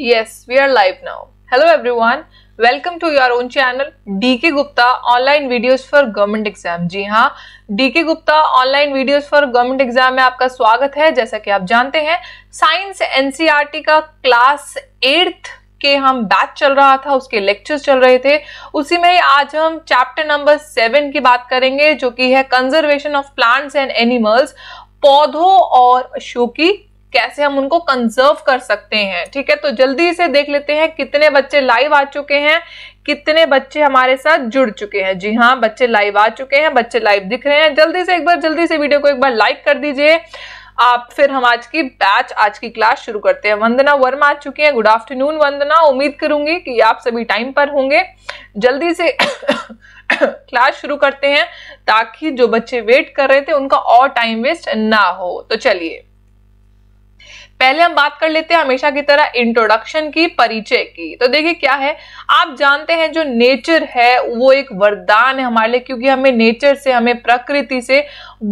Yes, we are live now. Hello everyone. Welcome to your own channel DK Gupta online videos for government exam. जी हाँ DK Gupta online videos for government exam में आपका स्वागत है जैसा कि आप जानते हैं साइंस एनसीईआरटी का क्लास एट्थ के हम बैच चल रहा था उसके लेक्चर्स चल रहे थे उसी में आज हम चैप्टर नंबर सेवन की बात करेंगे जो कि है conservation of plants and animals पौधों और शो की कैसे हम उनको कंजर्व कर सकते हैं ठीक है तो जल्दी से देख लेते हैं कितने बच्चे लाइव आ चुके हैं कितने बच्चे हमारे साथ जुड़ चुके हैं जी हाँ बच्चे लाइव आ चुके हैं बच्चे लाइव दिख रहे हैं जल्दी से एक बार जल्दी से वीडियो को एक बार लाइक कर दीजिए आप फिर हम आज की बैच आज की क्लास शुरू करते हैं वंदना वर्मा आ चुकी हैं गुड आफ्टरनून वंदना उम्मीद करूंगी कि आप सभी टाइम पर होंगे जल्दी से क्लास शुरू करते हैं ताकि जो बच्चे वेट कर रहे थे उनका और टाइम वेस्ट ना हो तो चलिए पहले हम बात कर लेते हैं हमेशा की तरह इंट्रोडक्शन की परिचय की तो देखिए क्या है आप जानते हैं जो नेचर है वो एक वरदान है हमारे लिए क्योंकि हमें नेचर से हमें प्रकृति से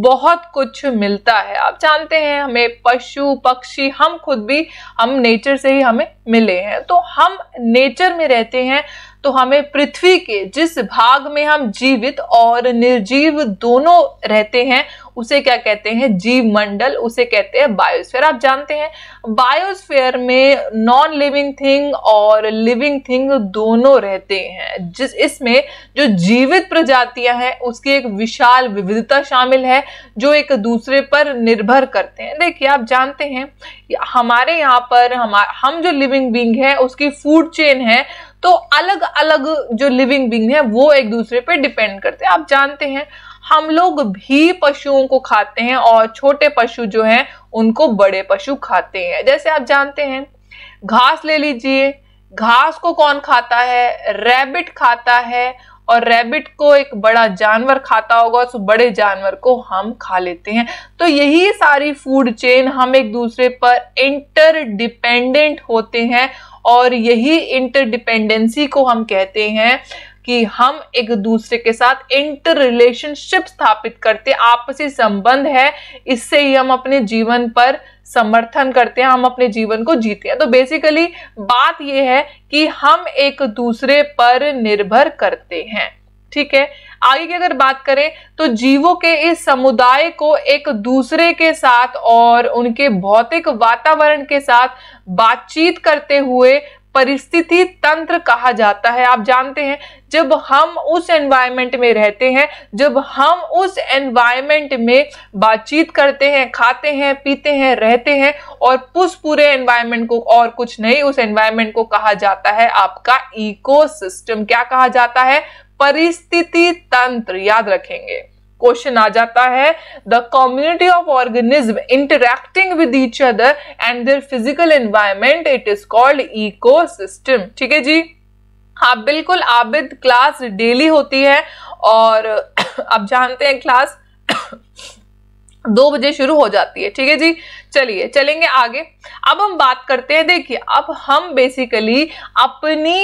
बहुत कुछ मिलता है आप जानते हैं हमें पशु पक्षी हम खुद भी हम नेचर से ही हमें मिले हैं तो हम नेचर में रहते हैं तो हमें पृथ्वी के जिस भाग में हम जीवित और निर्जीव दोनों रहते हैं उसे क्या कहते हैं जीव मंडल उसे कहते हैं बायोस्फेयर आप जानते हैं बायोस्फेयर में नॉन लिविंग थिंग और लिविंग थिंग दोनों रहते हैं जिस इसमें जो जीवित प्रजातियां हैं उसकी एक विशाल विविधता शामिल है जो एक दूसरे पर निर्भर करते हैं देखिए आप जानते हैं हमारे यहाँ पर हम हम जो लिविंग बींग है उसकी फूड चेन है तो अलग अलग जो लिविंग बींग है वो एक दूसरे पे डिपेंड करते हैं आप जानते हैं हम लोग भी पशुओं को खाते हैं और छोटे पशु जो हैं उनको बड़े पशु खाते हैं जैसे आप जानते हैं घास ले लीजिए घास को कौन खाता है रैबिट खाता है और रैबिट को एक बड़ा जानवर खाता होगा उस बड़े जानवर को हम खा लेते हैं तो यही सारी फूड चेन हम एक दूसरे पर इंटरडिपेंडेंट होते हैं और यही इंटरडिपेंडेंसी को हम कहते हैं कि हम एक दूसरे के साथ इंटर रिलेशनशिप स्थापित करते आपसी संबंध है इससे ही हम अपने जीवन पर समर्थन करते हैं हम अपने जीवन को जीते हैं तो बेसिकली बात यह है कि हम एक दूसरे पर निर्भर करते हैं ठीक है आगे की अगर बात करें तो जीवों के इस समुदाय को एक दूसरे के साथ और उनके भौतिक वातावरण के साथ बातचीत करते हुए परिस्थिति तंत्र कहा जाता है आप जानते हैं जब हम उस एनवायरनमेंट में रहते हैं जब हम उस एनवायरनमेंट में बातचीत करते हैं खाते हैं पीते हैं रहते हैं और उस पूरे एनवायरनमेंट को और कुछ नहीं उस एनवायरनमेंट को कहा जाता है आपका इकोसिस्टम क्या कहा जाता है परिस्थिति तंत्र याद रखेंगे क्वेश्चन आ जाता है the community of organism interacting with each other and their physical environment it is called ecosystem ठीक है जी हाँ बिल्कुल आबिद क्लास डेली होती है और आप जानते हैं क्लास दो बजे शुरू हो जाती है ठीक है जी चलिए चलेंगे आगे अब हम बात करते हैं देखिए अब हम बेसिकली अपनी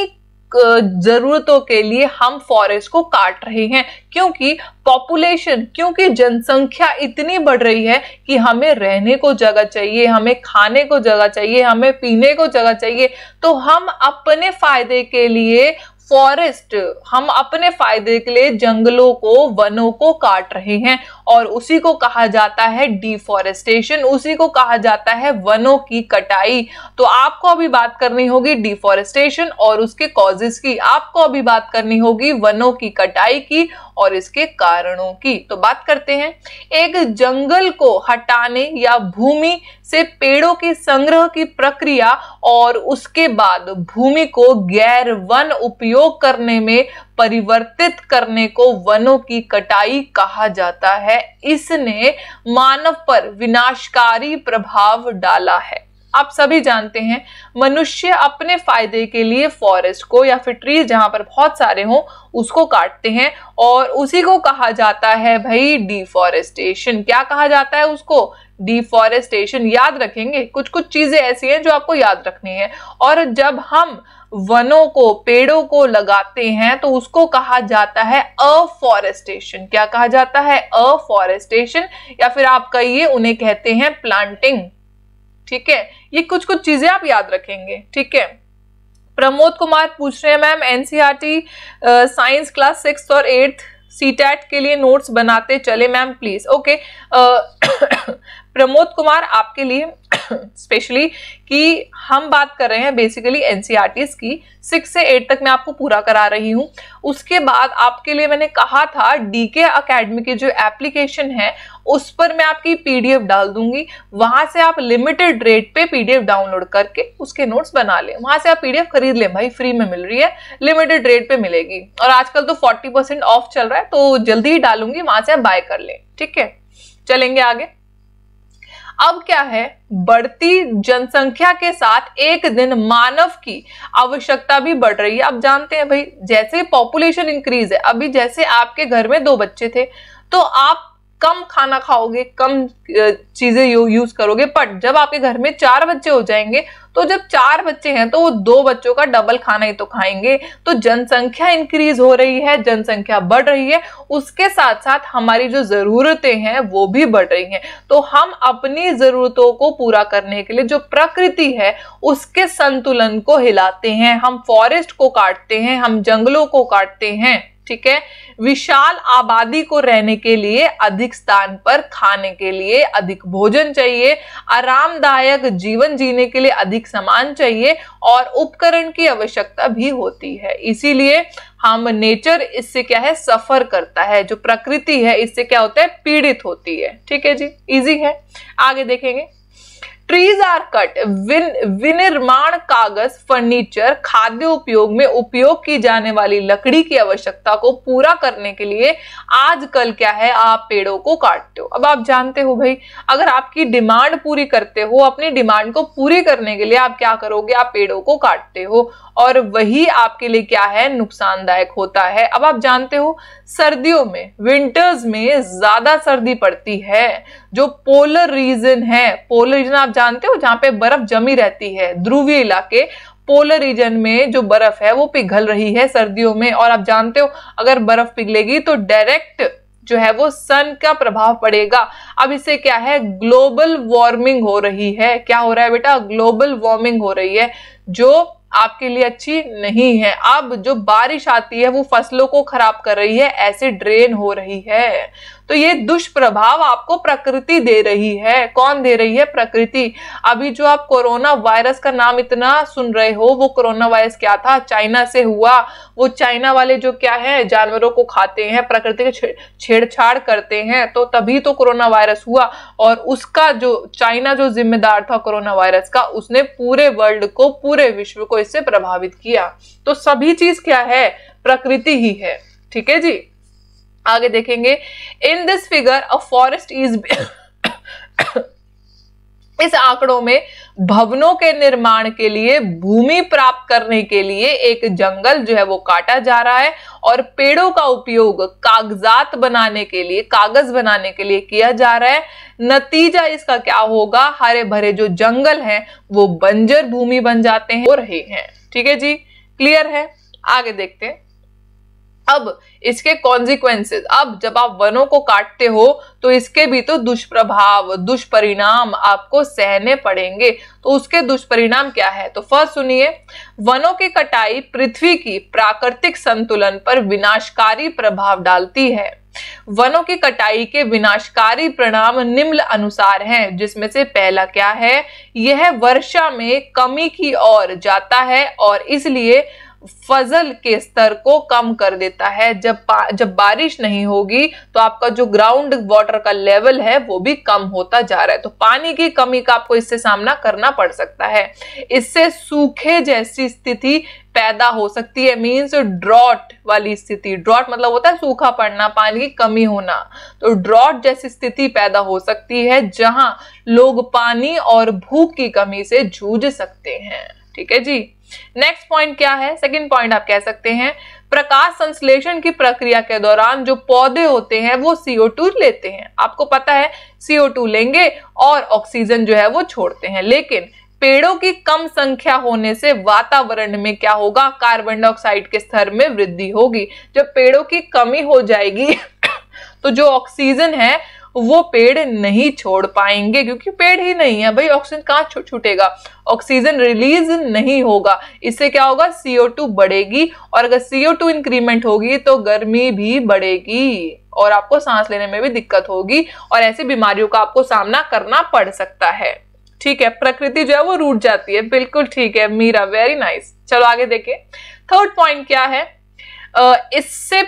जरूरतों के लिए हम फॉरेस्ट को काट रहे हैं क्योंकि पॉपुलेशन क्योंकि जनसंख्या इतनी बढ़ रही है कि हमें रहने को जगह चाहिए हमें खाने को जगह चाहिए हमें पीने को जगह चाहिए तो हम अपने फायदे के लिए फॉरेस्ट हम अपने फायदे के लिए जंगलों को वनों को काट रहे हैं और उसी को कहा जाता है डिफॉरेस्टेशन उसी को कहा जाता है वनों की कटाई तो आपको अभी बात करनी होगी डिफॉरेस्टेशन और उसके कॉजेस की आपको अभी बात करनी होगी वनों की कटाई की और इसके कारणों की तो बात करते हैं एक जंगल को हटाने या भूमि से पेड़ों के संग्रह की प्रक्रिया और उसके बाद भूमि को गैर वन उपयोग करने में परिवर्तित करने को वनों की कटाई कहा जाता है इसने मानव पर विनाशकारी प्रभाव डाला है आप सभी जानते हैं मनुष्य अपने फायदे के लिए फॉरेस्ट को या फिर ट्रीज जहां पर बहुत सारे हों उसको काटते हैं और उसी को कहा जाता है भाई डिफॉरेस्टेशन क्या कहा जाता है उसको डिफॉरेस्टेशन याद रखेंगे कुछ कुछ चीजें ऐसी हैं जो आपको याद रखनी है और जब हम वनों को पेड़ों को लगाते हैं तो उसको कहा जाता है अफॉरेस्टेशन क्या कहा जाता है अफॉरेस्टेशन या फिर आप कहिए उन्हें कहते हैं प्लांटिंग ठीक है ये कुछ कुछ चीजें आप याद रखेंगे ठीक है प्रमोद कुमार पूछ रहे हैं ma'am NCERT science class six और एट्थ सी के लिए नोट्स बनाते चले ma'am please okay Pramod Kumar आपके लिए स्पेशली कि हम बात कर रहे हैं बेसिकली एनसीआर e की सिक्स से एट तक मैं आपको पूरा करा रही हूँ उसके बाद आपके लिए मैंने कहा था डीके अकेडमी की जो एप्लीकेशन है उस पर मैं आपकी पीडीएफ डाल दूंगी वहां से आप लिमिटेड रेट पे पीडीएफ डाउनलोड करके उसके नोट्स बना लें वहां से आप पीडीएफ खरीद लें भाई फ्री में मिल रही है लिमिटेड रेट पे मिलेगी और आजकल तो फोर्टी परसेंट ऑफ चल रहा है तो जल्दी ही डालूंगी वहां से आप बाय कर लें ठीक है चलेंगे आगे अब क्या है बढ़ती जनसंख्या के साथ एक दिन मानव की आवश्यकता भी बढ़ रही है आप जानते हैं भाई जैसे पॉपुलेशन इंक्रीज है अभी जैसे आपके घर में दो बच्चे थे तो आप कम खाना खाओगे कम चीजें यू, यूज करोगे बट जब आपके घर में चार बच्चे हो जाएंगे तो जब चार बच्चे हैं तो वो दो बच्चों का डबल खाना ही तो खाएंगे तो जनसंख्या इंक्रीज हो रही है जनसंख्या बढ़ रही है उसके साथ साथ हमारी जो जरूरतें हैं वो भी बढ़ रही हैं तो हम अपनी जरूरतों को पूरा करने के लिए जो प्रकृति है उसके संतुलन को हिलाते हैं हम फॉरेस्ट को काटते हैं हम जंगलों को काटते हैं ठीक है विशाल आबादी को रहने के लिए अधिक स्थान पर खाने के लिए अधिक भोजन चाहिए आरामदायक जीवन जीने के लिए अधिक सामान चाहिए और उपकरण की आवश्यकता भी होती है इसीलिए हम नेचर इससे क्या है सफर करता है जो प्रकृति है इससे क्या होता है पीड़ित होती है ठीक है जी इजी है आगे देखेंगे ट्रीज आर कट विनिर्माण कागज फर्नीचर खाद्य उपयोग में उपयोग की जाने वाली लकड़ी की आवश्यकता को पूरा करने के लिए आजकल क्या है आप पेड़ों को काटते हो अब आप जानते हो भाई अगर आपकी डिमांड पूरी करते हो अपनी डिमांड को पूरी करने के लिए आप क्या करोगे आप पेड़ों को काटते हो और वही आपके लिए क्या है नुकसानदायक होता है अब आप जानते हो सर्दियों में विंटर्स में ज्यादा सर्दी पड़ती है जो पोलर रीजन है पोलर रीजन आप जानते हो जहां पे बर्फ जमी रहती है ध्रुवीय इलाके पोलर रीजन में जो बर्फ है वो पिघल रही है सर्दियों में और आप जानते हो अगर बर्फ पिघलेगी तो डायरेक्ट जो है वो सन का प्रभाव पड़ेगा अब इससे क्या है ग्लोबल वार्मिंग हो रही है क्या हो रहा है बेटा ग्लोबल वार्मिंग हो रही है जो आपके लिए अच्छी नहीं है अब जो बारिश आती है वो फसलों को खराब कर रही है ऐसे ड्रेन हो रही है तो ये दुष्प्रभाव आपको प्रकृति दे रही है कौन दे रही है प्रकृति अभी जो आप कोरोना वायरस का नाम इतना सुन रहे हो वो कोरोना वायरस क्या था चाइना से हुआ वो चाइना वाले जो क्या है जानवरों को खाते हैं प्रकृति के छेड़छाड़ करते हैं तो तभी तो कोरोना वायरस हुआ और उसका जो चाइना जो जिम्मेदार था कोरोना वायरस का उसने पूरे वर्ल्ड को पूरे विश्व को इससे प्रभावित किया तो सभी चीज क्या है प्रकृति ही है ठीक है जी आगे देखेंगे in this figure a forest is इस आंकड़ों में भवनों के निर्माण के लिए भूमि प्राप्त करने के लिए एक जंगल जो है वो काटा जा रहा है और पेड़ों का उपयोग कागजात बनाने के लिए कागज बनाने के लिए किया जा रहा है नतीजा इसका क्या होगा हरे भरे जो जंगल हैं वो बंजर भूमि बन जाते हैं हो रहे हैं ठीक है जी क्लियर है आगे देखते हैं अब इसके कॉन्सिक्वेंसेस अब जब आप वनों को काटते हो तो इसके भी तो दुष्प्रभाव दुष्परिणाम आपको सहने पड़ेंगे तो उसके दुष्परिणाम क्या है तो फर्स्ट सुनिए वनों की कटाई पृथ्वी की प्राकृतिक संतुलन पर विनाशकारी प्रभाव डालती है वनों की कटाई के विनाशकारी परिणाम निम्न अनुसार हैं जिसमें से पहला क्या है यह वर्षा में कमी की ओर जाता है और इसलिए फसल के स्तर को कम कर देता है जब जब बारिश नहीं होगी तो आपका जो ग्राउंड वाटर का लेवल है वो भी कम होता जा रहा है तो पानी की कमी का आपको इससे सामना करना पड़ सकता है इससे सूखे जैसी स्थिति पैदा हो सकती है मीन्स ड्रॉट वाली स्थिति ड्रॉट मतलब होता है सूखा पड़ना पानी की कमी होना तो ड्रॉट जैसी स्थिति पैदा हो सकती है जहां लोग पानी और भूख की कमी से जूझ सकते हैं ठीक है जी नेक्स्ट पॉइंट क्या है सेकेंड पॉइंट आप कह सकते हैं प्रकाश संश्लेषण की प्रक्रिया के दौरान जो पौधे होते हैं वो सीओ टू लेते हैं आपको पता है सीओ टू लेंगे और ऑक्सीजन जो है वो छोड़ते हैं लेकिन पेड़ों की कम संख्या होने से वातावरण में क्या होगा कार्बन डाइऑक्साइड के स्तर में वृद्धि होगी जब पेड़ों की कमी हो जाएगी तो जो ऑक्सीजन है वो पेड़ नहीं छोड़ पाएंगे क्योंकि पेड़ ही नहीं है भाई ऑक्सीजन कहाँ छूटेगा ऑक्सीजन रिलीज नहीं होगा इससे क्या होगा सीओ टू बढ़ेगी और अगर सीओ टू इंक्रीमेंट होगी तो गर्मी भी बढ़ेगी और आपको सांस लेने में भी दिक्कत होगी और ऐसी बीमारियों का आपको सामना करना पड़ सकता है ठीक है प्रकृति जो है वो रूट जाती है बिल्कुल ठीक है मीरा वेरी नाइस चलो आगे देखें थर्ड पॉइंट क्या है इससे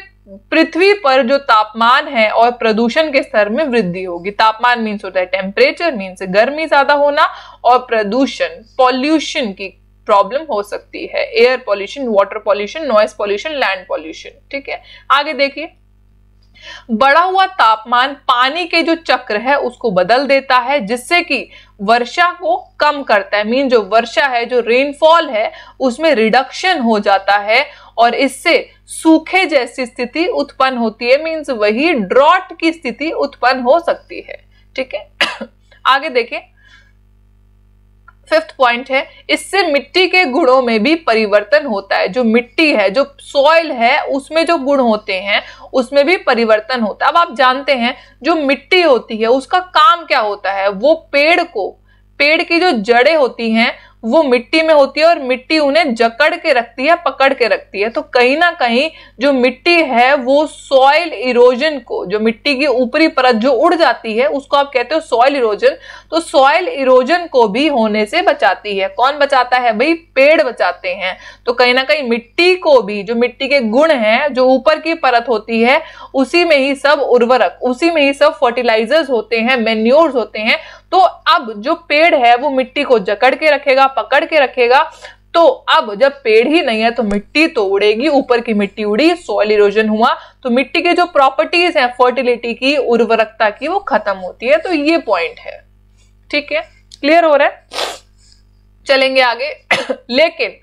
पृथ्वी पर जो तापमान है और प्रदूषण के स्तर में वृद्धि होगी तापमान मीन्स होता है टेम्परेचर मीन्स गर्मी ज्यादा होना और प्रदूषण पॉल्यूशन की प्रॉब्लम हो सकती है air pollution water pollution noise pollution land pollution ठीक है आगे देखिए बढ़ा हुआ तापमान पानी के जो चक्र है उसको बदल देता है जिससे कि वर्षा को कम करता है मीन जो वर्षा है जो रेनफॉल है उसमें रिडक्शन हो जाता है और इससे सूखे जैसी स्थिति उत्पन्न होती है मीन्स वही ड्रॉट की स्थिति उत्पन्न हो सकती है ठीक है आगे देखें फिफ्थ पॉइंट है इससे मिट्टी के गुणों में भी परिवर्तन होता है जो मिट्टी है जो सॉइल है उसमें जो गुण होते हैं उसमें भी परिवर्तन होता है अब आप जानते हैं जो मिट्टी होती है उसका काम क्या होता है वो पेड़ को पेड़ की जो जड़ें होती हैं वो मिट्टी में होती है और मिट्टी उन्हें जकड़ के रखती है पकड़ के रखती है तो कहीं ना कहीं जो मिट्टी है वो सॉइल इरोजन को जो मिट्टी की ऊपरी परत जो उड़ जाती है उसको आप कहते हो सॉइल इरोजन तो सॉइल इरोजन को भी होने से बचाती है कौन बचाता है भाई पेड़ बचाते हैं तो कहीं ना कहीं मिट्टी को भी जो मिट्टी के गुण हैं जो ऊपर की परत होती है उसी में ही सब उर्वरक उसी में ही सब फर्टिलाइजर्स होते हैं मेन्योर्स होते हैं तो अब जो पेड़ है वो मिट्टी को जकड़ के रखेगा पकड़ के रखेगा तो अब जब पेड़ ही नहीं है तो मिट्टी तो उड़ेगी ऊपर की मिट्टी उड़ी सॉइल इरोजन हुआ तो मिट्टी के जो प्रॉपर्टीज हैं फर्टिलिटी की उर्वरकता की वो खत्म होती है तो ये पॉइंट है ठीक है क्लियर हो रहा है चलेंगे आगे लेकिन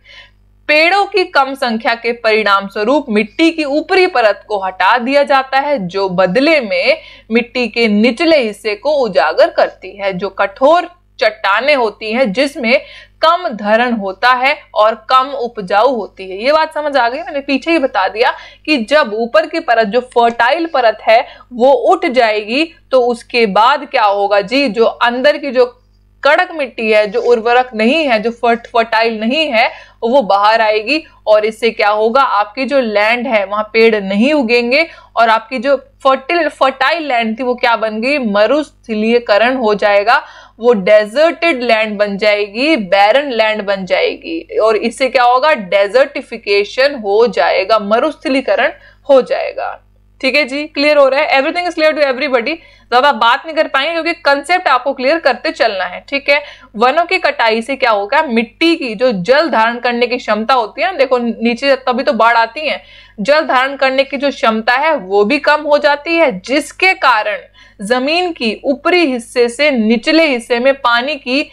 पेड़ों की कम संख्या के परिणाम स्वरूप मिट्टी की ऊपरी परत को हटा दिया जाता है जो बदले में मिट्टी के निचले हिस्से को उजागर करती है जो कठोर चट्टाने होती हैं जिसमें कम धरण होता है और कम उपजाऊ होती है ये बात समझ आ गई मैंने पीछे ही बता दिया कि जब ऊपर की परत जो फर्टाइल परत है वो उठ जाएगी तो उसके बाद क्या होगा जी जो अंदर की जो कड़क मिट्टी है जो उर्वरक नहीं है जो फर्ट फर्टाइल नहीं है वो बाहर आएगी और इससे क्या होगा आपकी जो लैंड है वहां पेड़ नहीं उगेंगे और आपकी जो फर्टिल फर्टाइल लैंड थी वो क्या बन गई मरुस्थलीयकरण हो जाएगा वो डेजर्टेड लैंड बन जाएगी बैरन लैंड बन जाएगी और इससे क्या होगा डेजर्टिफिकेशन हो जाएगा मरुस्थलीकरण हो जाएगा ठीक है जी क्लियर हो रहा है everything is clear to everybody ज्यादा तो बात नहीं कर पाएंगे क्योंकि कंसेप्ट आपको क्लियर करते चलना है ठीक है वनों की कटाई से क्या होगा मिट्टी की जो जल धारण करने की क्षमता होती है ना देखो नीचे तभी तो बाढ़ आती है जल धारण करने की जो क्षमता है वो भी कम हो जाती है जिसके कारण जमीन की ऊपरी हिस्से से निचले हिस्से में पानी की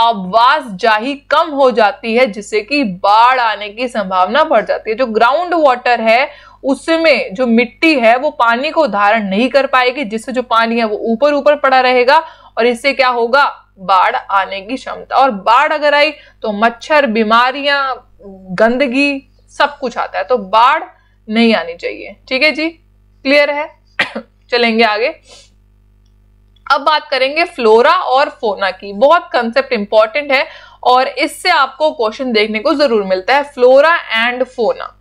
आवाज जाही कम हो जाती है जिससे कि बाढ़ आने की संभावना बढ़ जाती है जो ग्राउंड वाटर है उसमें जो मिट्टी है वो पानी को धारण नहीं कर पाएगी जिससे जो पानी है वो ऊपर ऊपर पड़ा रहेगा और इससे क्या होगा बाढ़ आने की क्षमता और बाढ़ अगर आई तो मच्छर बीमारियां गंदगी सब कुछ आता है तो बाढ़ नहीं आनी चाहिए ठीक है जी क्लियर है चलेंगे आगे अब बात करेंगे फ्लोरा और फोना की बहुत कंसेप्ट इंपॉर्टेंट है और इससे आपको क्वेश्चन देखने को जरूर मिलता है फ्लोरा एंड फोना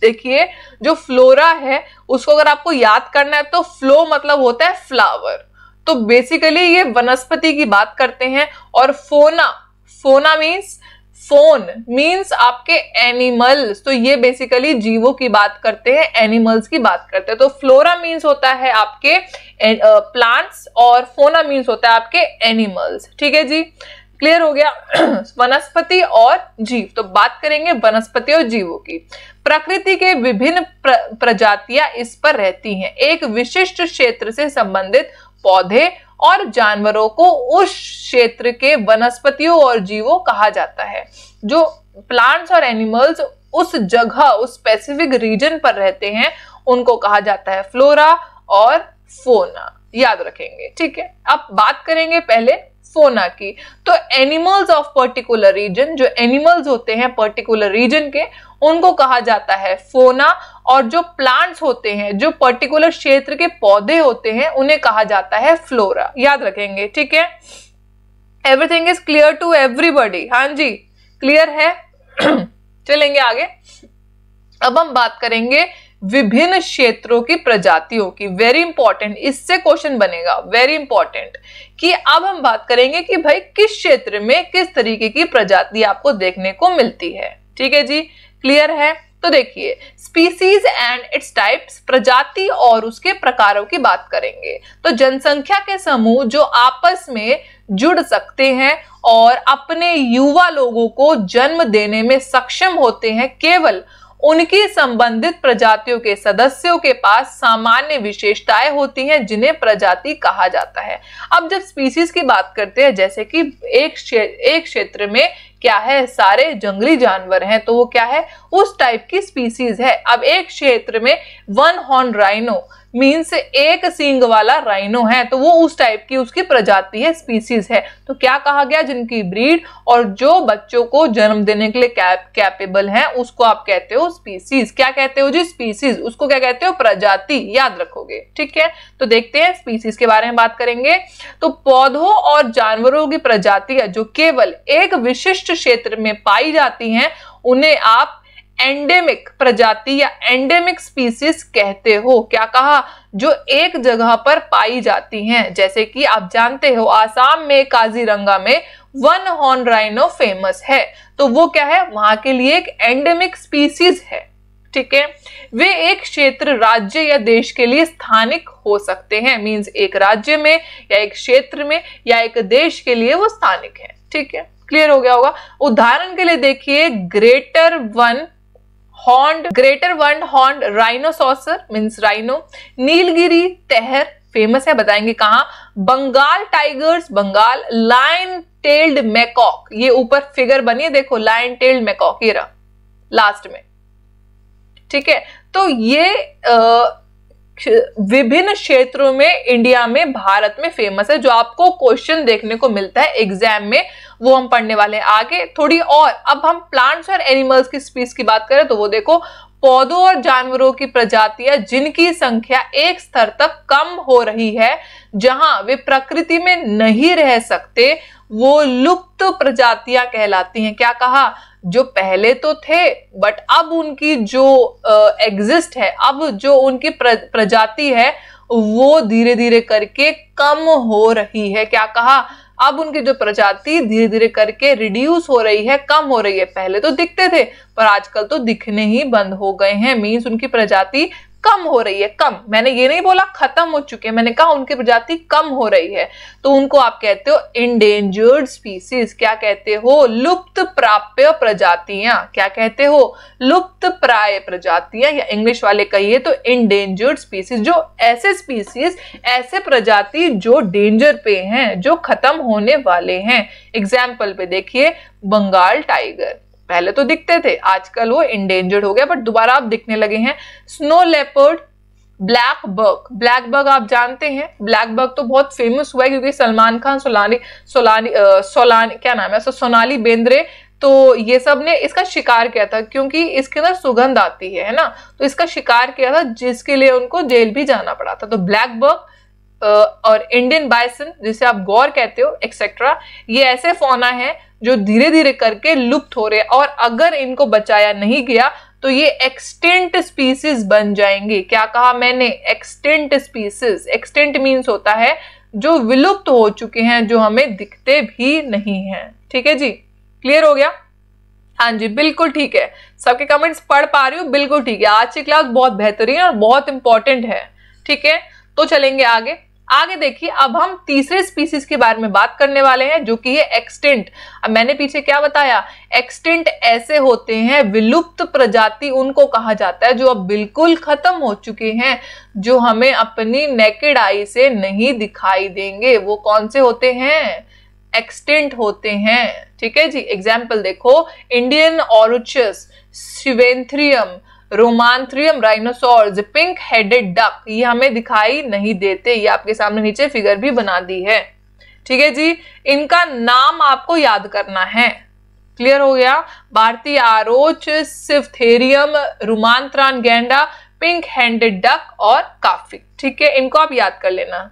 देखिए जो फ्लोरा है उसको अगर आपको याद करना है तो फ्लो मतलब होता है फ्लावर तो बेसिकली ये वनस्पति की बात करते हैं और fauna fauna means fauna means आपके एनिमल्स तो ये बेसिकली जीवों की बात करते हैं एनिमल्स की बात करते हैं तो फ्लोरा मीन्स होता है आपके प्लांट्स और फोना मीन्स होता है आपके एनिमल्स ठीक है जी क्लियर हो गया वनस्पति और जीव तो बात करेंगे वनस्पति और जीवों की प्रकृति के विभिन्न प्र, प्रजातियां इस पर रहती हैं एक विशिष्ट क्षेत्र से संबंधित पौधे और जानवरों को उस क्षेत्र के वनस्पतियों और जीवों कहा जाता है जो प्लांट्स और एनिमल्स उस जगह उस स्पेसिफिक रीजन पर रहते हैं उनको कहा जाता है फ्लोरा और फोना याद रखेंगे ठीक है अब बात करेंगे पहले फोना की तो एनिमल्स ऑफ पर्टिकुलर रीजन जो एनिमल्स होते हैं पर्टिकुलर रीजन के उनको कहा जाता है फोना और जो प्लांट्स होते हैं जो पर्टिकुलर क्षेत्र के पौधे होते हैं उन्हें कहा जाता है फ्लोरा याद रखेंगे ठीक है everything is clear to everybody हाँ जी क्लियर है चलेंगे आगे अब हम बात करेंगे विभिन्न क्षेत्रों की प्रजातियों की वेरी इंपॉर्टेंट इससे क्वेश्चन बनेगा वेरी इंपॉर्टेंट कि अब हम बात करेंगे कि भाई किस क्षेत्र में किस तरीके की प्रजाति आपको देखने को मिलती है ठीक है जी क्लियर है तो देखिए स्पीसीज एंड इट्स टाइप्स प्रजाति और उसके प्रकारों की बात करेंगे तो जनसंख्या के समूह जो आपस में जुड़ सकते हैं और अपने युवा लोगों को जन्म देने में सक्षम होते हैं केवल उनकी संबंधित प्रजातियों के सदस्यों के पास सामान्य विशेषताएं होती हैं जिन्हें प्रजाति कहा जाता है अब जब स्पीसीज की बात करते हैं जैसे कि एक शे, एक क्षेत्र में क्या है सारे जंगली जानवर हैं तो वो क्या है उस टाइप की स्पीसीज है अब एक क्षेत्र में वन हॉर्न राइनो मीन्स एक सींग वाला राइनो है तो वो उस टाइप की उसकी प्रजाति है स्पीसीज है तो क्या कहा गया जिनकी ब्रीड और जो बच्चों को जन्म देने के लिए कैपेबल है उसको आप कहते हो स्पीसीज क्या कहते हो जी स्पीसीज उसको क्या कहते हो प्रजाति याद रखोगे ठीक है तो देखते हैं स्पीसीज के बारे में बात करेंगे तो पौधों और जानवरों की प्रजातियां जो केवल एक विशिष्ट क्षेत्र में पाई जाती हैं उन्हें आप एंडेमिक प्रजाति या एंडेमिक स्पीसीज कहते हो क्या कहा जो एक जगह पर पाई जाती हैं जैसे कि आप जानते हो आसाम में काजीरंगा में वन हॉर्न राइनो फेमस है तो वो क्या है वहां के लिए एक एंडेमिक स्पीसीज है ठीक है वे एक क्षेत्र राज्य या देश के लिए स्थानिक हो सकते हैं मींस एक राज्य में या एक क्षेत्र में या एक देश के लिए वो स्थानिक है ठीक है क्लियर हो गया होगा उदाहरण के लिए देखिए greater one horned greater world horned rhinoceros means rhino Nilgiri tahr famous है बताएंगे कहा Bengal tigers Bengal lion tailed macaque ये ऊपर फिगर बनी है देखो लाइन टेल्ड मैकॉक ये रहा लास्ट में ठीक है तो ये आ, विभिन्न क्षेत्रों में इंडिया में भारत में फेमस है जो आपको क्वेश्चन देखने को मिलता है एग्जाम में वो हम पढ़ने वाले हैं आगे थोड़ी और अब हम प्लांट्स और एनिमल्स की स्पीस की बात करें तो वो देखो पौधों और जानवरों की प्रजातियां जिनकी संख्या एक स्तर तक कम हो रही है जहां वे प्रकृति में नहीं रह सकते वो लुप्त प्रजातियां कहलाती हैं क्या कहा जो पहले तो थे बट अब उनकी जो एग्जिस्ट है अब जो उनकी प्र, प्रजाति है वो धीरे धीरे करके कम हो रही है क्या कहा अब उनकी जो प्रजाति धीरे धीरे करके रिड्यूस हो रही है कम हो रही है पहले तो दिखते थे पर आजकल तो दिखने ही बंद हो गए हैं मीन्स उनकी प्रजाति कम हो रही है कम मैंने ये नहीं बोला खत्म हो चुके मैंने कहा उनकी प्रजाति कम हो रही है तो उनको आप कहते हो इंडेंजर्ड स्पीसीज क्या कहते हो लुप्त प्राप्य प्रजातियां क्या कहते हो लुप्त प्राय प्रजातियां या इंग्लिश वाले कहिए तो इंडेंजर्ड स्पीसीज जो ऐसे स्पीसीज ऐसे प्रजाति जो डेंजर पे हैं जो खत्म होने वाले हैं एग्जाम्पल पे देखिए बंगाल टाइगर पहले तो दिखते थे आजकल वो इंडेंजर्ड हो गया बट दोबारा आप दिखने लगे हैं snow leopard blackbuck blackbuck आप जानते हैं ब्लैक बर्ग तो बहुत फेमस हुआ है क्योंकि सलमान खान सोलानी सोलानी सोलानी क्या नाम है सोनाली बेंद्रे तो ये सब ने इसका शिकार किया था क्योंकि इसके अंदर सुगंध आती है है ना तो इसका शिकार किया था जिसके लिए उनको जेल भी जाना पड़ा था तो ब्लैक बर्ग और इंडियन बायसन जिसे आप गौर कहते हो एक्सेट्रा ये ऐसे फोना है जो धीरे धीरे करके लुप्त हो रहे हैं और अगर इनको बचाया नहीं गया तो ये एक्सटेंट स्पीसीज बन जाएंगे क्या कहा मैंने एक्सटेंट स्पीसीज एक्सटेंट मीन्स होता है जो विलुप्त हो चुके हैं जो हमें दिखते भी नहीं है ठीक है जी क्लियर हो गया हाँ जी बिल्कुल ठीक है सबके कमेंट्स पढ़ पा रही हूँ बिल्कुल ठीक है आज की क्लास बहुत बेहतरीन और बहुत इंपॉर्टेंट है ठीक है तो चलेंगे आगे आगे देखिए अब हम तीसरे स्पीसीज के बारे में बात करने वाले हैं जो कि है एक्सटेंट अब मैंने पीछे क्या बताया एक्सटेंट ऐसे होते हैं विलुप्त प्रजाति उनको कहा जाता है जो अब बिल्कुल खत्म हो चुके हैं जो हमें अपनी नेकेड आई से नहीं दिखाई देंगे वो कौन से होते हैं एक्सटेंट होते हैं ठीक है जी एग्जाम्पल देखो इंडियन ऑरुचस शिवेंथ्रियम रोमांथ्रियम राइनोसॉर्स पिंक हेडेड डक ये हमें दिखाई नहीं देते ये आपके सामने नीचे फिगर भी बना दी है ठीक है जी इनका नाम आपको याद करना है क्लियर हो गया भारतीय आरोच सिफ्थेरियम रोमांतरान गेंडा पिंक हैंडेड डक और काफी ठीक है इनको आप याद कर लेना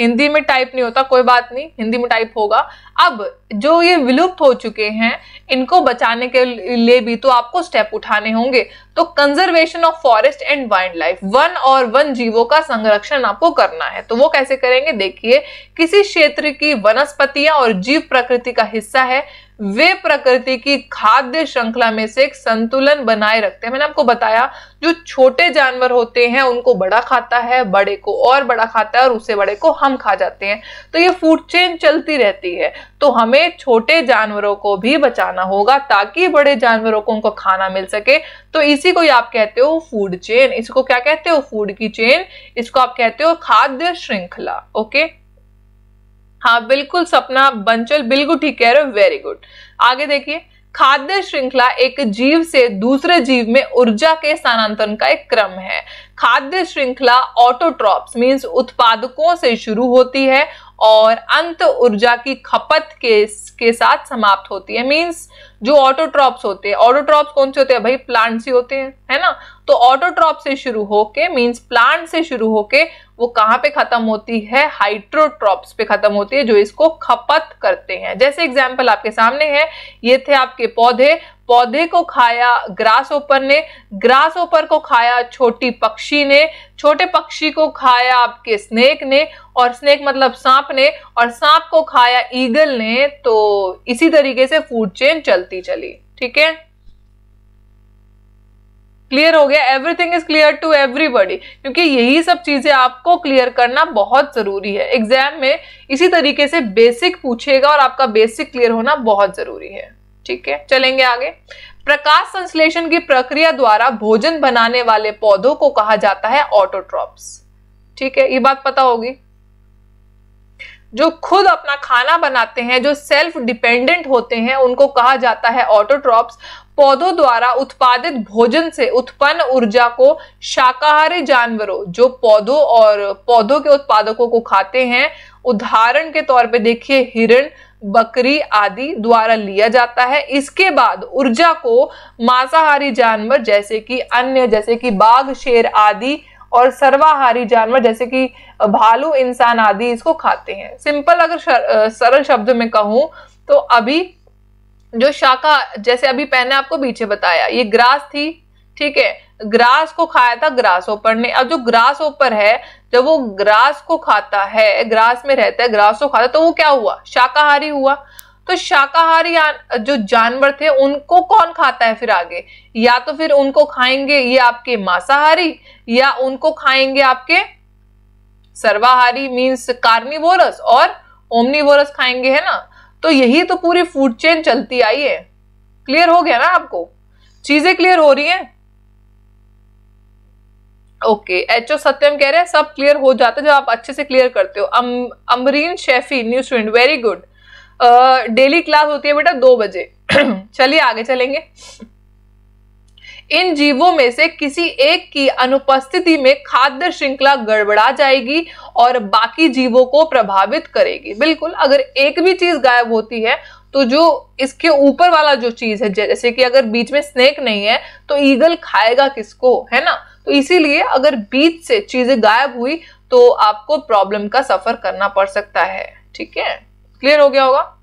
हिंदी में टाइप नहीं होता कोई बात नहीं हिंदी में टाइप होगा अब जो ये विलुप्त हो चुके हैं इनको बचाने के लिए भी तो आपको स्टेप उठाने होंगे तो conservation of forest and wildlife वन और वन जीवों का संरक्षण आपको करना है तो वो कैसे करेंगे देखिए किसी क्षेत्र की वनस्पतियां और जीव प्रकृति का हिस्सा है वे प्रकृति की खाद्य श्रृंखला में से एक संतुलन बनाए रखते हैं मैंने आपको बताया जो छोटे जानवर होते हैं उनको बड़ा खाता है बड़े को और बड़ा खाता है और उसे बड़े को हम खा जाते हैं तो ये फूड चेन चलती रहती है तो हमें छोटे जानवरों को भी बचाना होगा ताकि बड़े जानवरों को उनको खाना मिल सके तो इसी को आप कहते हो फूड चेन इसको क्या कहते हो फूड की चेन इसको आप कहते हो खाद्य श्रृंखला ओके हाँ बिल्कुल सपना बंचल बिल्कुल ठीक कह रहे हो वेरी गुड आगे देखिए खाद्य श्रृंखला एक जीव से दूसरे जीव में ऊर्जा के स्थानांतरण का एक क्रम है खाद्य श्रृंखला ऑटोट्रॉप्स मीन्स उत्पादकों से शुरू होती है और अंत ऊर्जा की खपत के के साथ समाप्त होती है मीन्स जो ऑटोट्रॉप्स होते हैं ऑटोट्रॉप्स कौन से होते हैं भाई प्लांट से होते हैं है ना तो ऑटोट्रॉप से शुरू होके मीन्स प्लांट से शुरू होके वो कहाँ पे खत्म होती है हाइड्रोट्रॉप्स पे खत्म होती है जो इसको खपत करते हैं जैसे एग्जाम्पल आपके सामने है ये थे आपके पौधे पौधे को खाया ग्रास ओपर ने ग्रास ओपर को खाया छोटी पक्षी ने छोटे पक्षी को खाया आपके स्नेक ने और स्नेक मतलब सांप ने और सांप को खाया ईगल ने तो इसी तरीके से फूड चेन चलती चली ठीक है क्लियर हो गया everything is clear to everybody क्योंकि यही सब चीजें आपको क्लियर करना बहुत जरूरी है एग्जाम में इसी तरीके से बेसिक पूछेगा और आपका बेसिक क्लियर होना बहुत जरूरी है ठीक है चलेंगे आगे प्रकाश संश्लेषण की प्रक्रिया द्वारा भोजन बनाने वाले पौधों को कहा जाता है ऑटोट्रॉप्स ठीक है ये बात पता होगी जो खुद अपना खाना बनाते हैं जो सेल्फ डिपेंडेंट होते हैं उनको कहा जाता है ऑटोट्रॉप्स पौधों द्वारा उत्पादित भोजन से उत्पन्न ऊर्जा को शाकाहारी जानवरों जो पौधों और पौधों के उत्पादकों को खाते हैं उदाहरण के तौर पे देखिए हिरण बकरी आदि द्वारा लिया जाता है इसके बाद ऊर्जा को मांसाहारी जानवर जैसे कि अन्य जैसे कि बाघ शेर आदि और सर्वाहारी जानवर जैसे कि भालू इंसान आदि इसको खाते हैं सिंपल अगर सरल शब्द में कहूं तो अभी जो शाका जैसे अभी पहने आपको पीछे बताया ये ग्रास थी ठीक है ग्रास को खाया था ग्रास ओपर ने अब जो ग्रास ओपर है जब वो ग्रास को खाता है ग्रास में रहता है ग्रास को खाता तो वो क्या हुआ शाकाहारी हुआ तो शाकाहारी जो जानवर थे उनको कौन खाता है फिर आगे या तो फिर उनको खाएंगे ये आपके मांसाहारी या उनको खाएंगे आपके सर्वाहारी मीन्स कार्निवोरस और ओमनीवोरस खाएंगे है ना तो यही तो पूरी फूड चेन चलती आई है क्लियर हो गया ना आपको चीजें क्लियर हो रही हैं ओके एच ओ सत्यम कह रहे हैं सब क्लियर हो जाते जब आप अच्छे से क्लियर करते हो अम, Amreen Shefi new student very good daily class होती है बेटा दो बजे चलिए आगे चलेंगे इन जीवों में से किसी एक की अनुपस्थिति में खाद्य श्रृंखला गड़बड़ा जाएगी और बाकी जीवों को प्रभावित करेगी बिल्कुल अगर एक भी चीज गायब होती है तो जो इसके ऊपर वाला जो चीज है जैसे कि अगर बीच में स्नेक नहीं है तो ईगल खाएगा किसको है ना तो इसीलिए अगर बीच से चीजें गायब हुई तो आपको प्रॉब्लम का सफर करना पड़ सकता है ठीक है क्लियर हो गया होगा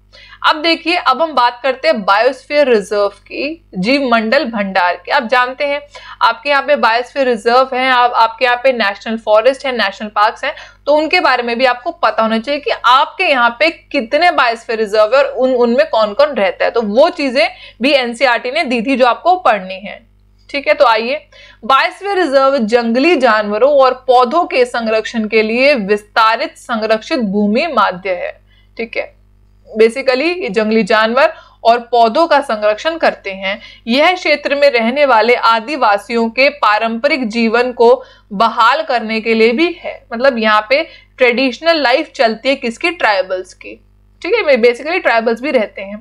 अब देखिए अब हम बात करते हैं बायोस्फीयर रिजर्व की जीव मंडल भंडार की आप जानते हैं आपके यहाँ पे बायोस्फीयर रिजर्व है आप, आपके यहाँ पे नेशनल फॉरेस्ट है नेशनल पार्क है तो उनके बारे में भी आपको पता होना चाहिए कि आपके यहाँ पे कितने बायोस्फीयर रिजर्व है और उन उनमें कौन कौन रहता है तो वो चीजें भी एनसीआरटी e ने दी थी जो आपको पढ़नी है ठीक है तो आइए बाईसवें रिजर्व जंगली जानवरों और पौधों के संरक्षण के लिए विस्तारित संरक्षित भूमि माध्य है ठीक है बेसिकली ये जंगली जानवर और पौधों का संरक्षण करते हैं यह क्षेत्र में रहने वाले आदिवासियों के पारंपरिक जीवन को बहाल करने के लिए भी है मतलब यहाँ पे ट्रेडिशनल लाइफ चलती है किसकी ट्राइबल्स की ठीक है बेसिकली ट्राइबल्स भी रहते हैं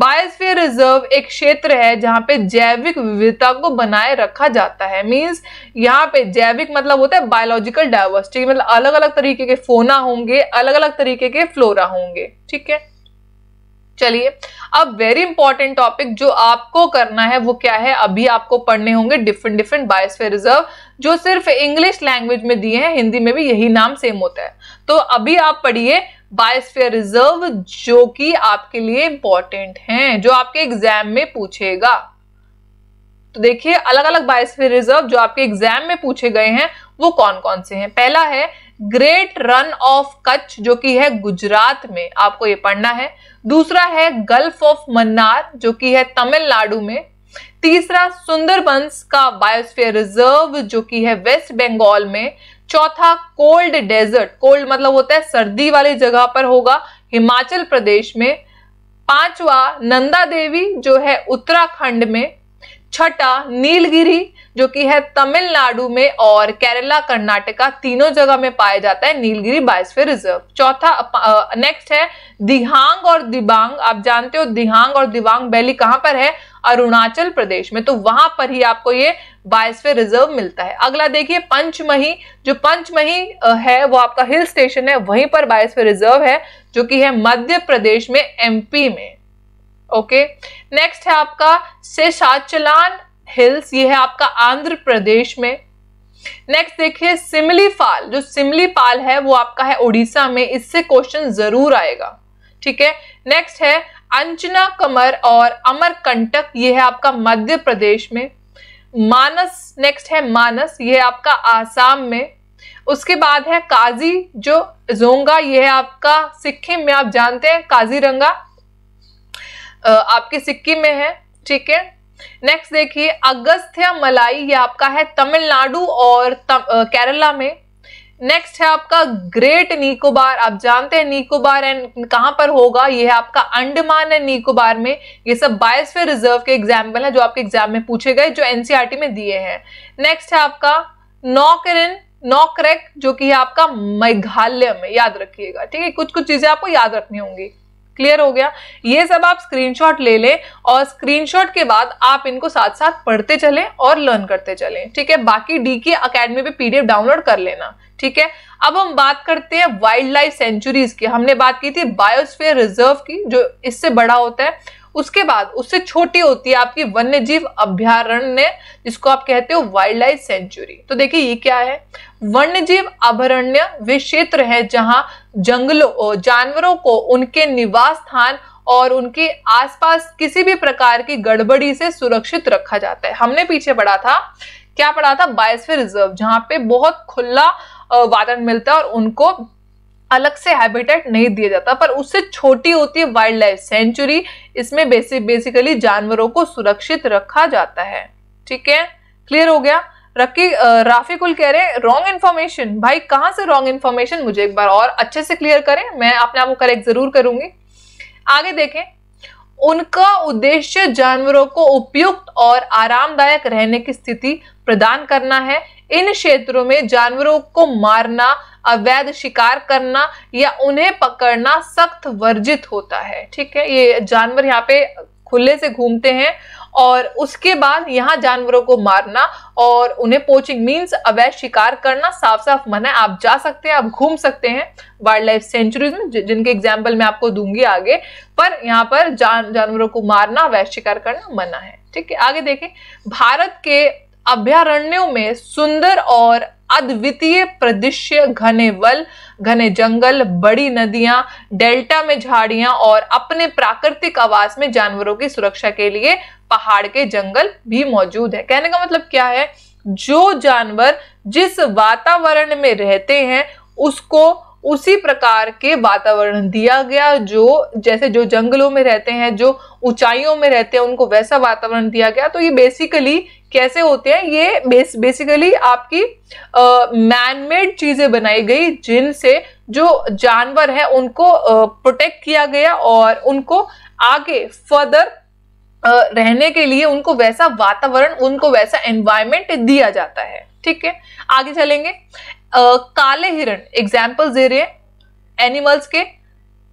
बायोस्फीयर रिजर्व एक क्षेत्र है जहाँ पे जैविक विविधता को बनाए रखा जाता है मीन्स यहाँ पे जैविक मतलब होता है बायोलॉजिकल डाइवर्सिटी मतलब अलग अलग तरीके के फोना होंगे अलग अलग तरीके के फ्लोरा होंगे ठीक है चलिए अब वेरी इंपॉर्टेंट टॉपिक जो आपको करना है वो क्या है अभी आपको पढ़ने होंगे डिफरेंट डिफरेंट बायोस्फीयर रिजर्व जो सिर्फ इंग्लिश लैंग्वेज में दिए हैं हिंदी में भी यही नाम सेम होता है तो अभी आप पढ़िए बायोस्फीयर रिजर्व जो कि आपके लिए इंपॉर्टेंट है जो आपके एग्जाम में पूछेगा तो देखिए अलग अलग बायोस्फीयर रिजर्व जो आपके एग्जाम में पूछे गए हैं वो कौन कौन से हैं पहला है ग्रेट रन ऑफ कच्छ जो कि है गुजरात में आपको ये पढ़ना है दूसरा है गल्फ ऑफ मन्नार जो कि है तमिलनाडु में तीसरा सुंदरबंस का बायोस्फीयर रिजर्व जो कि है वेस्ट बंगाल में चौथा कोल्ड डेजर्ट कोल्ड मतलब होता है सर्दी वाली जगह पर होगा हिमाचल प्रदेश में पांचवा नंदा देवी जो है उत्तराखंड में छठा नीलगिरी जो कि है तमिलनाडु में और केरला कर्नाटका तीनों जगह में पाया जाता है नीलगिरी बायोस्फीयर रिजर्व चौथा नेक्स्ट है दिहांग और दिबांग आप जानते हो दिहांग और दिबांग वैली कहां पर है अरुणाचल प्रदेश में तो वहां पर ही आपको ये बायोस्फीयर रिजर्व मिलता है अगला देखिए पंचमही जो पंचमही है वो आपका हिल स्टेशन है वहीं पर बायोस्फीयर रिजर्व है जो कि है मध्य प्रदेश में एमपी में ओके नेक्स्ट है आपका सेशाचलान हिल्स ये है आपका आंध्र प्रदेश में नेक्स्ट देखिए सिमलीपाल जो पाल है वो आपका है उड़ीसा में इससे क्वेश्चन जरूर आएगा ठीक है नेक्स्ट है अंचना कमर और अमरकंटक ये है आपका मध्य प्रदेश में मानस नेक्स्ट है मानस ये है आपका आसाम में उसके बाद है काजी जो जोंगा ये है आपका सिक्किम में आप जानते हैं काजीरंगा आपके सिक्किम में है ठीक है नेक्स्ट देखिए अगस्त्य मलाई ये आपका है तमिलनाडु और तम, आ, केरला में नेक्स्ट है आपका ग्रेट निकोबार आप जानते हैं निकोबार एंड कहाँ पर होगा ये है आपका अंडमान एंड निकोबार में ये सब बायोस्फीयर रिजर्व के एग्जाम्पल हैं जो आपके एग्जाम में पूछे गए जो एनसीईआरटी e में दिए हैं नेक्स्ट है आपका नौकरिन नौकरेक जो कि है आपका मेघालय में याद रखिएगा ठीक है कुछ कुछ चीजें आपको याद रखनी होंगी क्लियर हो गया ये सब आप स्क्रीनशॉट ले लें और स्क्रीनशॉट के बाद आप इनको साथ साथ पढ़ते चलें और लर्न करते चलें ठीक है बाकी डी के अकेडमी पे पीडीएफ डाउनलोड कर लेना ठीक है अब हम बात करते हैं वाइल्ड लाइफ सेंचुरीज की हमने बात की थी बायोस्फीयर रिजर्व की जो इससे बड़ा होता है उसके बाद उससे छोटी होती है आपकी वन्य जीव अभ्यारण्य जिसको आप कहते हो वाइल्ड लाइफ सेंचुरी तो देखिए ये क्या है वन्य जीव अभरण्य वे क्षेत्र है जहां जंगलों और जानवरों को उनके निवास स्थान और उनके आसपास किसी भी प्रकार की गड़बड़ी से सुरक्षित रखा जाता है हमने पीछे पढ़ा था क्या पढ़ा था बायोस्फीयर रिजर्व जहां पे बहुत खुला वातावरण मिलता है और उनको अलग से हैबिटेट नहीं दिया जाता पर उससे छोटी होती है वाइल्ड लाइफ सेंचुरी इसमें बेसिक बेसिकली जानवरों को सुरक्षित रखा जाता है ठीक है क्लियर हो गया रकी राफिकुल कह रहे रॉन्ग इन्फॉर्मेशन भाई कहाँ से रॉन्ग इन्फॉर्मेशन मुझे एक बार और अच्छे से क्लियर करें मैं अपने आप को करेक्ट जरूर करूंगी आगे देखें उनका उद्देश्य जानवरों को उपयुक्त और आरामदायक रहने की स्थिति प्रदान करना है इन क्षेत्रों में जानवरों को मारना अवैध शिकार करना या उन्हें पकड़ना सख्त वर्जित होता है ठीक है ये जानवर यहाँ पे खुले से घूमते हैं और उसके बाद यहाँ जानवरों को मारना और उन्हें पोचिंग मीन्स अवैध शिकार करना साफ साफ मना है आप जा सकते हैं आप घूम सकते हैं वाइल्ड लाइफ सेंचुरीज में जिनके एग्जाम्पल मैं आपको दूंगी आगे पर यहाँ पर जान जानवरों को मारना अवैध शिकार करना मना है ठीक है आगे देखें भारत के अभ्यारण्यों में सुंदर और अद्वितीय प्रदृश्य घने वल घने जंगल बड़ी नदियां डेल्टा में झाड़ियां और अपने प्राकृतिक आवास में जानवरों की सुरक्षा के लिए पहाड़ के जंगल भी मौजूद है कहने का मतलब क्या है जो जानवर जिस वातावरण में रहते हैं उसको उसी प्रकार के वातावरण दिया गया जो जैसे जो जंगलों में रहते हैं जो ऊंचाइयों में रहते हैं उनको वैसा वातावरण दिया गया तो ये बेसिकली कैसे होते हैं ये बेस, बेसिकली आपकी मैनमेड चीजें बनाई गई जिनसे जो जानवर है उनको प्रोटेक्ट किया गया और उनको आगे फर्दर रहने के लिए उनको वैसा वातावरण उनको वैसा एनवायरमेंट दिया जाता है ठीक है आगे चलेंगे आ, काले हिरण एग्जाम्पल दे रहे हैं एनिमल्स के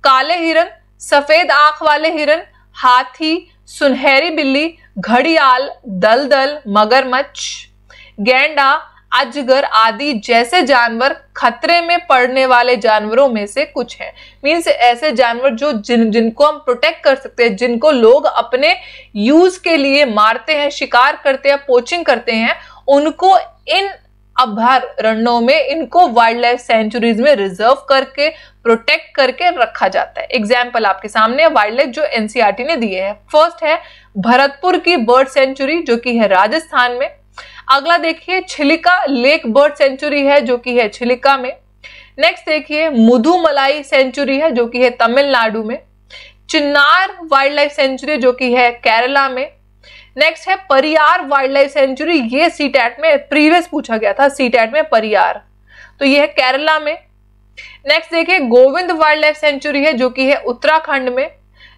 काले हिरण सफेद आंख वाले हिरण हाथी सुनहरी बिल्ली घड़ियाल दलदल मगरमच्छ गेंडा अजगर आदि जैसे जानवर खतरे में पड़ने वाले जानवरों में से कुछ हैं मीन्स ऐसे जानवर जो जिन जिनको हम प्रोटेक्ट कर सकते हैं जिनको लोग अपने यूज के लिए मारते हैं शिकार करते हैं पोचिंग करते हैं उनको इन अभ्यारण्यों में इनको वाइल्ड लाइफ सेंचुरीज में रिजर्व करके प्रोटेक्ट करके रखा जाता है एग्जाम्पल आपके सामने वाइल्ड लाइफ जो एनसीआरटी e ने दिए है फर्स्ट है भरतपुर की बर्ड सेंचुरी जो कि है राजस्थान में अगला देखिए छिलिका लेक बर्ड सेंचुरी है जो कि है छिलिका में नेक्स्ट देखिए मुधुमलाई सेंचुरी है जो कि है तमिलनाडु में चिन्नार वाइल्ड लाइफ सेंचुरी जो कि है केरला में नेक्स्ट है परियार वाइल्ड लाइफ सेंचुरी ये सी टैट में प्रीवियस पूछा गया था सी टैट में परियार तो ये है केरला में नेक्स्ट देखिए गोविंद वाइल्ड लाइफ सेंचुरी है जो कि है उत्तराखंड में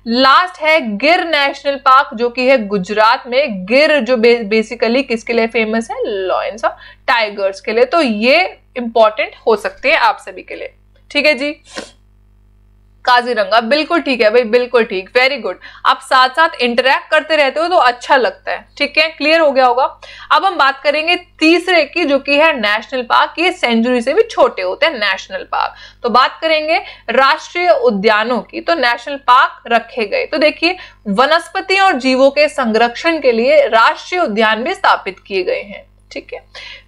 लास्ट है गिर नेशनल पार्क जो कि है गुजरात में गिर जो बे, बेसिकली किसके लिए फेमस है लॉयंस ऑफ टाइगर्स के लिए तो ये इंपॉर्टेंट हो सकते हैं आप सभी के लिए ठीक है जी काजीरंगा बिल्कुल ठीक है भाई बिल्कुल ठीक वेरी गुड आप साथ साथ इंटरेक्ट करते रहते हो तो अच्छा लगता है ठीक है क्लियर हो गया होगा अब हम बात करेंगे तीसरे की जो कि है नेशनल पार्क ये सेंचुरी से भी छोटे होते हैं नेशनल पार्क तो बात करेंगे राष्ट्रीय उद्यानों की तो नेशनल पार्क रखे गए तो देखिए वनस्पति और जीवों के संरक्षण के लिए राष्ट्रीय उद्यान भी स्थापित किए गए हैं ठीक है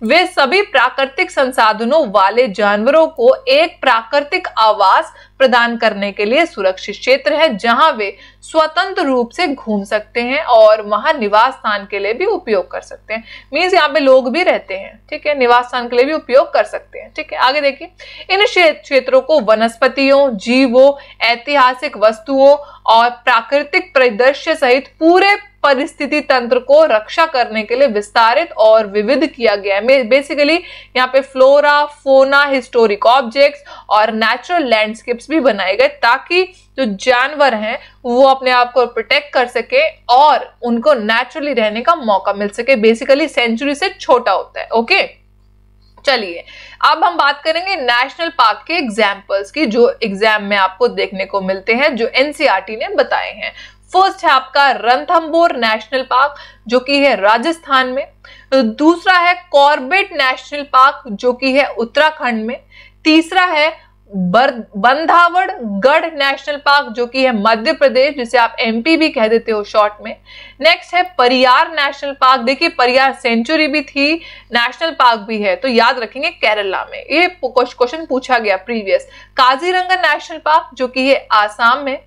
वे सभी प्राकृतिक संसाधनों वाले जानवरों को एक प्राकृतिक आवास प्रदान करने के लिए सुरक्षित क्षेत्र है जहां वे स्वतंत्र रूप से घूम सकते हैं और वहां निवास स्थान के लिए भी उपयोग कर सकते हैं मीन्स यहाँ पे लोग भी रहते हैं ठीक है निवास स्थान के लिए भी उपयोग कर सकते हैं ठीक है आगे देखिए इन क्षेत्रों को वनस्पतियों जीवों ऐतिहासिक वस्तुओं और प्राकृतिक परिदृश्य सहित पूरे परिस्थिति तंत्र को रक्षा करने के लिए विस्तारित और विविध किया गया है बेसिकली यहाँ पे फ्लोरा फोना हिस्टोरिक ऑब्जेक्ट्स और नेचुरल लैंडस्केप्स भी बनाए गए ताकि जो जानवर हैं वो अपने आप को प्रोटेक्ट कर सके और उनको नेचुरली रहने का मौका मिल सके बेसिकली सेंचुरी से छोटा होता है ओके चलिए अब हम बात करेंगे नेशनल पार्क के एग्जाम्पल्स की जो एग्जाम में आपको देखने को मिलते हैं जो एनसीआरटी e ने बताए हैं फर्स्ट है आपका रंथम्बोर नेशनल पार्क जो कि है राजस्थान में दूसरा है कॉर्बेट नेशनल पार्क जो कि है उत्तराखंड में तीसरा है बंधावड़ गढ़ नेशनल पार्क जो कि है मध्य प्रदेश जिसे आप एमपी भी कह देते हो शॉर्ट में नेक्स्ट है परियार नेशनल पार्क देखिए परियार सेंचुरी भी थी नेशनल पार्क भी है तो याद रखेंगे केरला में ये क्वेश्चन पूछा गया प्रीवियस काजीरंगा नेशनल पार्क जो कि है आसाम में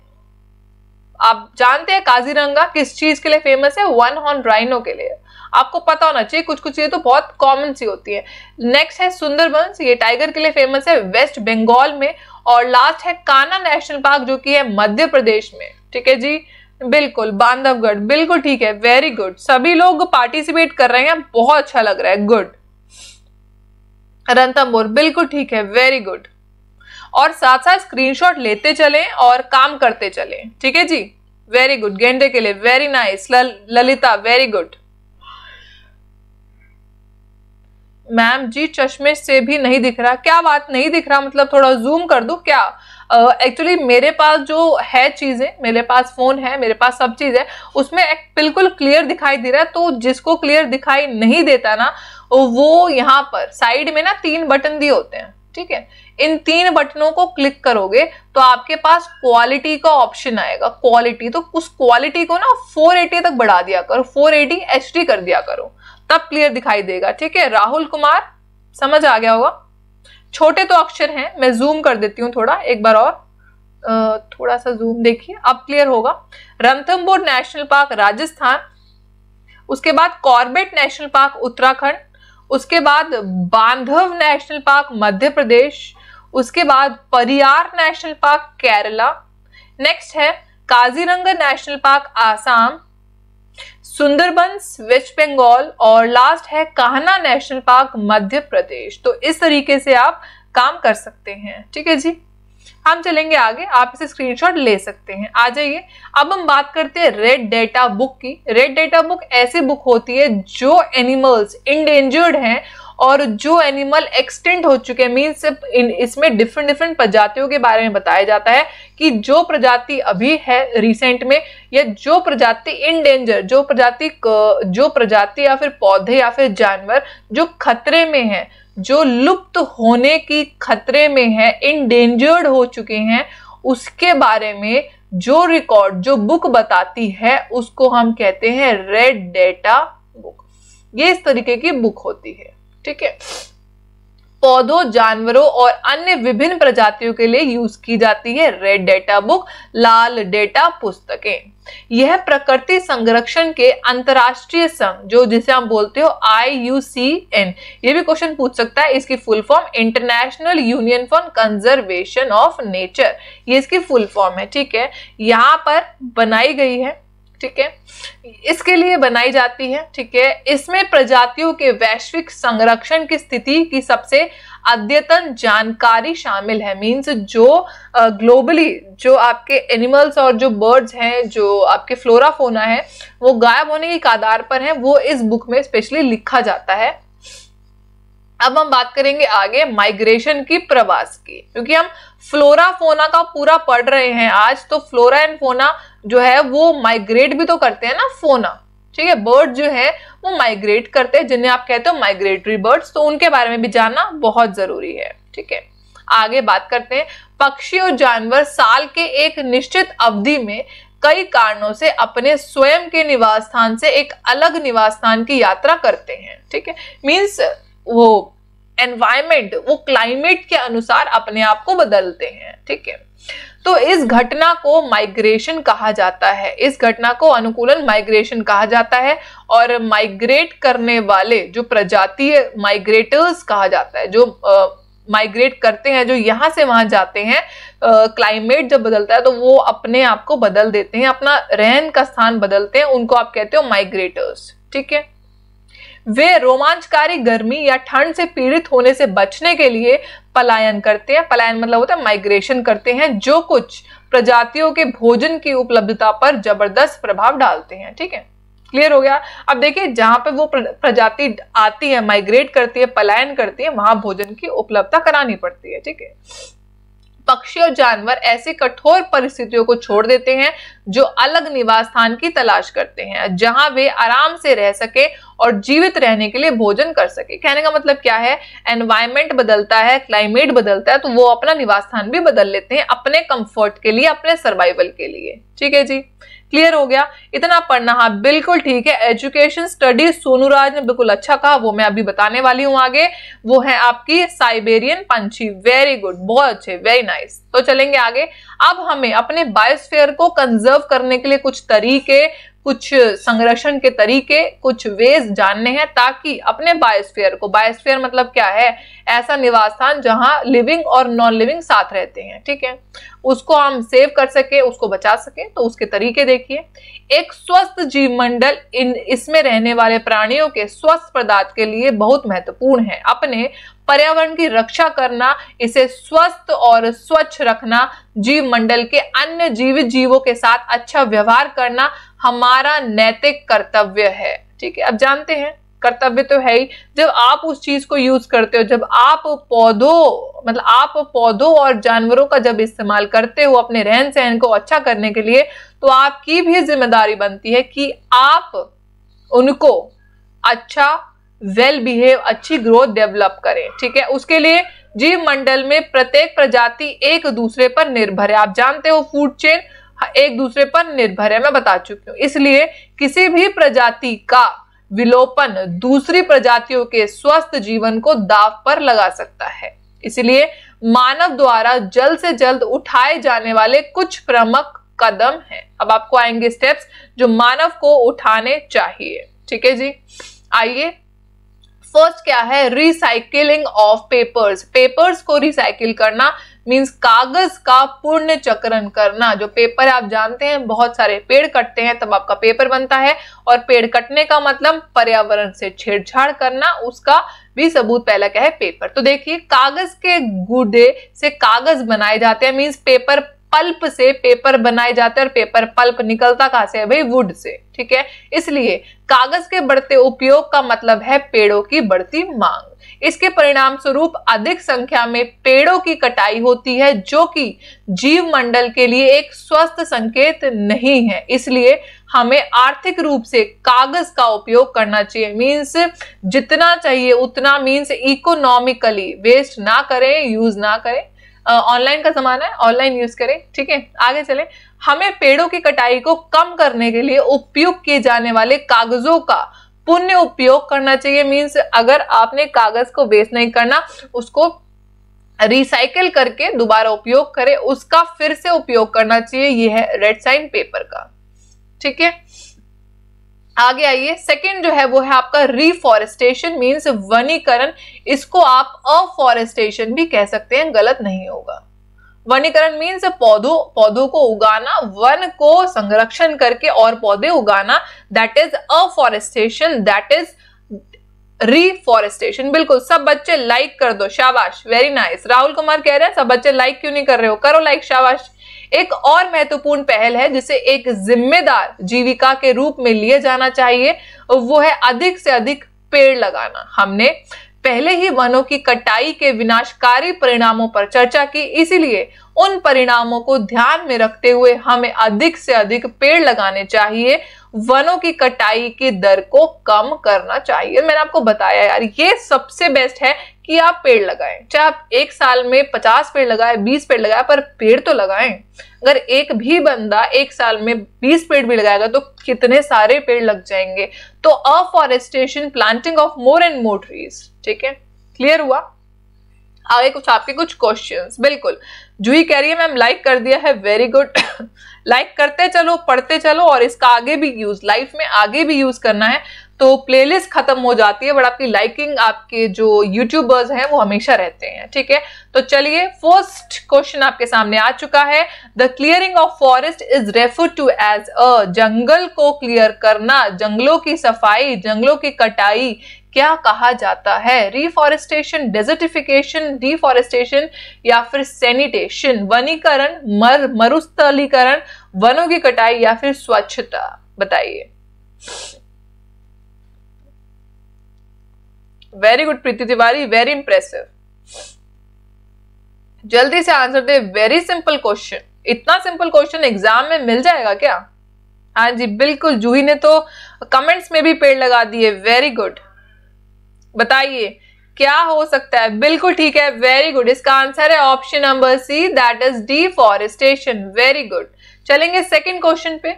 आप जानते हैं काजीरंगा किस चीज के लिए फेमस है वन हॉर्न राइनो के लिए आपको पता होना चाहिए कुछ कुछ चीजें तो बहुत कॉमन सी होती है नेक्स्ट है सुंदरबंस ये टाइगर के लिए फेमस है वेस्ट बंगाल में और लास्ट है काना नेशनल पार्क जो कि है मध्य प्रदेश में ठीक है जी बिल्कुल बांधवगढ़ बिल्कुल ठीक है वेरी गुड सभी लोग पार्टिसिपेट कर रहे हैं बहुत अच्छा लग रहा है गुड रंतमोर बिल्कुल ठीक है वेरी गुड और साथ साथ स्क्रीनशॉट लेते चले और काम करते चले ठीक है जी वेरी गुड गेंडे के लिए very nice Lalita very good ma'am जी चश्मे से भी नहीं दिख रहा क्या बात नहीं दिख रहा मतलब थोड़ा जूम कर दू क्या एक्चुअली uh, मेरे पास जो है चीज़ें मेरे पास फ़ोन है मेरे पास सब चीज़ है उसमें एक बिल्कुल क्लियर दिखाई दे रहा है तो जिसको क्लियर दिखाई नहीं देता ना वो यहाँ पर साइड में ना तीन बटन दिए होते हैं ठीक है इन तीन बटनों को क्लिक करोगे तो आपके पास क्वालिटी का ऑप्शन आएगा क्वालिटी तो उस क्वालिटी को ना 480 तक बढ़ा दिया करो 480 एचडी कर दिया करो तब क्लियर दिखाई देगा ठीक है राहुल कुमार समझ आ गया होगा छोटे तो अक्षर हैं मैं जूम कर देती हूँ थोड़ा एक बार और थोड़ा सा जूम देखिए अब क्लियर होगा रंथमपुर नेशनल पार्क राजस्थान उसके बाद कॉर्बेट नेशनल पार्क उत्तराखंड उसके बाद बांधव नेशनल पार्क मध्य प्रदेश उसके बाद परियार नेशनल पार्क केरला नेक्स्ट है Kaziranga national park Assam Sundarbans West Bengal और लास्ट है कान्हा नेशनल पार्क मध्य प्रदेश तो इस तरीके से आप काम कर सकते हैं ठीक है जी हम चलेंगे आगे आप इसे स्क्रीनशॉट ले सकते हैं आ जाइए अब हम बात करते हैं रेड डेटा बुक की रेड डेटा बुक ऐसी बुक होती है जो एनिमल्स इंडेंजर्ड हैं और जो एनिमल एक्सटेंट हो चुके हैं मीन्स इसमें डिफरेंट डिफरेंट प्रजातियों के बारे में बताया जाता है कि जो प्रजाति अभी है रिसेंट में या जो प्रजाति इन डेंजर जो प्रजाति जो प्रजाति या फिर पौधे या फिर जानवर जो खतरे में है जो लुप्त होने की खतरे में है इनडेंजर्ड हो चुके हैं उसके बारे में जो रिकॉर्ड जो बुक बताती है उसको हम कहते हैं रेड डेटा बुक ये इस तरीके की बुक होती है ठीक है पौधों जानवरों और अन्य विभिन्न प्रजातियों के लिए यूज की जाती है रेड डेटा बुक लाल डेटा पुस्तकें यह प्रकृति संरक्षण के अंतरराष्ट्रीय संघ जो जिसे हम बोलते हो आई ये भी क्वेश्चन पूछ सकता है इसकी full form international union for conservation of nature ये इसकी फुल फॉर्म है ठीक है यहाँ पर बनाई गई है ठीक है इसके लिए बनाई जाती है ठीक है इसमें प्रजातियों के वैश्विक संरक्षण की स्थिति की सबसे अद्यतन जानकारी शामिल है मीन्स जो ग्लोबली जो आपके एनिमल्स और जो बर्ड्स हैं जो आपके फ्लोरा फोना है वो गायब होने के आधार पर है वो इस बुक में स्पेशली लिखा जाता है अब हम बात करेंगे आगे माइग्रेशन की प्रवास की क्योंकि हम फ्लोरा फोना का पूरा पढ़ रहे हैं आज तो फ्लोरा एंड फोना जो है वो माइग्रेट भी तो करते हैं ना फोना ठीक है बर्ड जो है वो माइग्रेट करते हैं जिन्हें आप कहते हो माइग्रेटरी बर्ड्स तो उनके बारे में भी जानना बहुत जरूरी है ठीक है आगे बात करते हैं पक्षी और जानवर साल के एक निश्चित अवधि में कई कारणों से अपने स्वयं के निवास स्थान से एक अलग निवास स्थान की यात्रा करते हैं ठीक है मीन्स वो एनवायरमेंट वो क्लाइमेट के अनुसार अपने आप को बदलते हैं ठीक है तो इस घटना को माइग्रेशन कहा जाता है इस घटना को अनुकूलन माइग्रेशन कहा जाता है और माइग्रेट करने वाले जो प्रजातीय माइग्रेटर्स कहा जाता है जो माइग्रेट माइग्रेट करते हैं जो यहाँ से वहाँ जाते हैं क्लाइमेट जब बदलता है तो वो अपने आप को बदल देते हैं अपना रहन का स्थान बदलते हैं उनको आप कहते हो माइग्रेटर्स ठीक है वे रोमांचकारी गर्मी या ठंड से पीड़ित होने से बचने के लिए पलायन करते हैं पलायन मतलब होता है माइग्रेशन करते हैं जो कुछ प्रजातियों के भोजन की उपलब्धता पर जबरदस्त प्रभाव डालते हैं ठीक है क्लियर हो गया अब देखिए जहां पे वो प्रजाति आती है माइग्रेट करती है पलायन करती है वहां भोजन की उपलब्धता करानी पड़ती है ठीक है पक्षी और जानवर ऐसे कठोर परिस्थितियों को छोड़ देते हैं जो अलग निवास स्थान की तलाश करते हैं जहां वे आराम से रह सके और जीवित रहने के लिए भोजन कर सके कहने का मतलब क्या है एनवायरमेंट बदलता है क्लाइमेट बदलता है तो वो अपना निवास स्थान भी बदल लेते हैं अपने कंफर्ट के लिए अपने सर्वाइवल के लिए ठीक है जी क्लियर हो गया इतना पढ़ना हाँ बिल्कुल ठीक है एजुकेशन स्टडी सोनूराज ने बिल्कुल अच्छा कहा वो मैं अभी बताने वाली हूँ आगे वो है आपकी साइबेरियन पंछी वेरी गुड बहुत अच्छे वेरी नाइस तो चलेंगे आगे अब हमें अपने बायोस्फेयर को कंजर्व करने के लिए कुछ तरीके कुछ संरक्षण के तरीके कुछ वेज जानने हैं ताकि अपने बायोस्फीयर को बायोस्फीयर मतलब क्या है ऐसा निवास स्थान जहां लिविंग और नॉन लिविंग साथ रहते हैं ठीक है उसको हम सेव कर सके उसको बचा सके तो उसके तरीके देखिए एक स्वस्थ जीव मंडल इन इसमें रहने वाले प्राणियों के स्वस्थ पदार्थ के लिए बहुत महत्वपूर्ण है अपने पर्यावरण की रक्षा करना इसे स्वस्थ और स्वच्छ रखना जीव मंडल के अन्य जीवित जीवों के साथ अच्छा व्यवहार करना हमारा नैतिक कर्तव्य है ठीक है अब जानते हैं कर्तव्य तो है ही जब आप उस चीज को यूज करते हो जब आप पौधों मतलब आप पौधों और जानवरों का जब इस्तेमाल करते हो अपने रहन सहन को अच्छा करने के लिए तो आपकी भी जिम्मेदारी बनती है कि आप उनको अच्छा वेल बिहेव अच्छी ग्रोथ डेवलप करें ठीक है उसके लिए जीव मंडल में प्रत्येक प्रजाति एक दूसरे पर निर्भर है आप जानते हो फूड चेन हाँ, एक दूसरे पर निर्भर है मैं बता चुकी हूँ इसलिए किसी भी प्रजाति का विलोपन दूसरी प्रजातियों के स्वस्थ जीवन को दाव पर लगा सकता है इसलिए मानव द्वारा जल्द से जल्द उठाए जाने वाले कुछ प्रमुख कदम हैं अब आपको आएंगे स्टेप्स जो मानव को उठाने चाहिए ठीक है जी आइए फर्स्ट क्या है रिसाइकिलिंग ऑफ पेपर्स पेपर्स को रिसाइकिल करना मीन्स कागज का पूर्ण चक्रण करना जो पेपर आप जानते हैं बहुत सारे पेड़ कटते हैं तब आपका पेपर बनता है और पेड़ कटने का मतलब पर्यावरण से छेड़छाड़ करना उसका भी सबूत पहला क्या है पेपर तो देखिए कागज के गुडे से कागज बनाए जाते हैं मीन्स पेपर पल्प से पेपर बनाए जाते हैं और पेपर पल्प निकलता कहा से है भाई वुड से ठीक है इसलिए कागज के बढ़ते उपयोग का मतलब है पेड़ों की बढ़ती मांग इसके परिणाम स्वरूप अधिक संख्या में पेड़ों की कटाई होती है जो कि जीव मंडल के लिए एक स्वस्थ संकेत नहीं है इसलिए हमें आर्थिक रूप से कागज का उपयोग करना चाहिए मींस जितना चाहिए उतना मींस इकोनॉमिकली वेस्ट ना करें यूज ना करें ऑनलाइन का ज़माना है ऑनलाइन यूज़ करें ठीक है आगे चले हमें पेड़ों की कटाई को कम करने के लिए उपयोग किए जाने वाले कागज़ों का पुण्य उपयोग करना चाहिए मीन्स अगर आपने कागज़ को वेस्ट नहीं करना उसको रिसाइकिल करके दोबारा उपयोग करें उसका फिर से उपयोग करना चाहिए यह है रेड साइन पेपर का ठीक है आगे आइए सेकंड जो है वो है आपका रिफॉरेस्टेशन मीन्स वनीकरण इसको आप अफॉरेस्टेशन भी कह सकते हैं गलत नहीं होगा वनीकरण मीन्स पौधों पौधों को उगाना वन को संरक्षण करके और पौधे उगाना that is afforestation that is reforestation बिल्कुल सब बच्चे लाइक कर दो शाबाश वेरी नाइस राहुल कुमार कह रहे हैं सब बच्चे लाइक क्यों नहीं कर रहे हो करो लाइक शाबाश एक और महत्वपूर्ण पहल है जिसे एक जिम्मेदार जीविका के रूप में लिए जाना चाहिए वो है अधिक से अधिक पेड़ लगाना हमने पहले ही वनों की कटाई के विनाशकारी परिणामों पर चर्चा की इसीलिए उन परिणामों को ध्यान में रखते हुए हमें अधिक से अधिक पेड़ लगाने चाहिए वनों की कटाई की दर को कम करना चाहिए मैंने आपको बताया यार ये सबसे बेस्ट है कि आप पेड़ लगाएं चाहे आप एक साल में पचास पेड़ लगाए बीस पेड़ लगाए पर पेड़ तो लगाएं अगर एक भी बंदा एक साल में बीस पेड़ भी लगाएगा तो कितने सारे पेड़ लग जाएंगे तो afforestation planting of more and more trees ठीक है क्लियर हुआ आगे कुछ आपके कुछ क्वेश्चन बिल्कुल जूही कह रही है मैम लाइक कर दिया है वेरी गुड लाइक करते चलो पढ़ते चलो और इसका आगे भी यूज लाइफ में आगे भी यूज करना है तो प्लेलिस्ट खत्म हो जाती है बट आपकी लाइकिंग आपके जो यूट्यूबर्स हैं वो हमेशा रहते हैं ठीक है तो चलिए फर्स्ट क्वेश्चन आपके सामने आ चुका है the clearing of forest is refer to as a जंगल को क्लियर करना जंगलों की सफाई जंगलों की कटाई क्या कहा जाता है रिफॉरेस्टेशन डेजर्टिफिकेशन डिफॉरेस्टेशन या फिर सैनिटेशन वनीकरण मर मरुस्थलीकरण वनों की कटाई या फिर स्वच्छता बताइए very good Preeti Tiwari very impressive जल्दी से आंसर दे वेरी सिंपल क्वेश्चन इतना सिंपल क्वेश्चन एग्जाम में मिल जाएगा क्या हाँ जी बिल्कुल जूही ने तो कमेंट्स में भी पेड़ लगा दिए वेरी गुड बताइए क्या हो सकता है बिल्कुल ठीक है वेरी गुड इसका आंसर है option number C that is deforestation very good चलेंगे सेकंड क्वेश्चन पे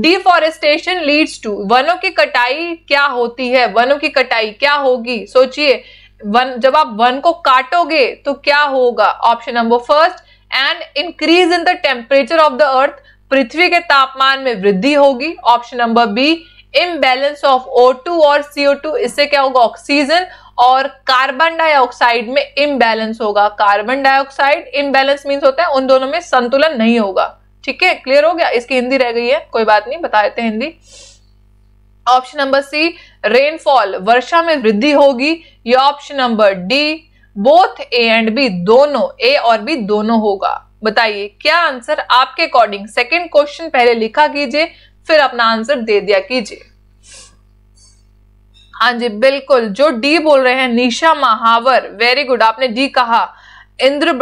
डिफॉरेस्टेशन लीड्स टू वनों की कटाई क्या होती है वनों की कटाई क्या होगी सोचिए वन जब आप वन को काटोगे तो क्या होगा option number first and increase in the temperature of the earth पृथ्वी के तापमान में वृद्धि होगी option number B imbalance of O two और सीओ टू इससे क्या होगा ऑक्सीजन और कार्बन डाइऑक्साइड में इम्बैलेंस होगा कार्बन डाइऑक्साइड इम्बैलेंस मीन्स होता है उन दोनों में संतुलन नहीं होगा ठीक है क्लियर हो गया इसकी हिंदी रह गई है कोई बात नहीं बता देते Hindi option number C rainfall वर्षा में वृद्धि होगी या option number D both A and B दोनों ए और बी दोनों होगा बताइए क्या आंसर आपके अकॉर्डिंग सेकेंड क्वेश्चन पहले लिखा कीजिए फिर अपना आंसर दे दिया कीजिए हाँ जी बिल्कुल जो डी बोल रहे हैं निशा महावर वेरी गुड आपने डी कहा इंद्र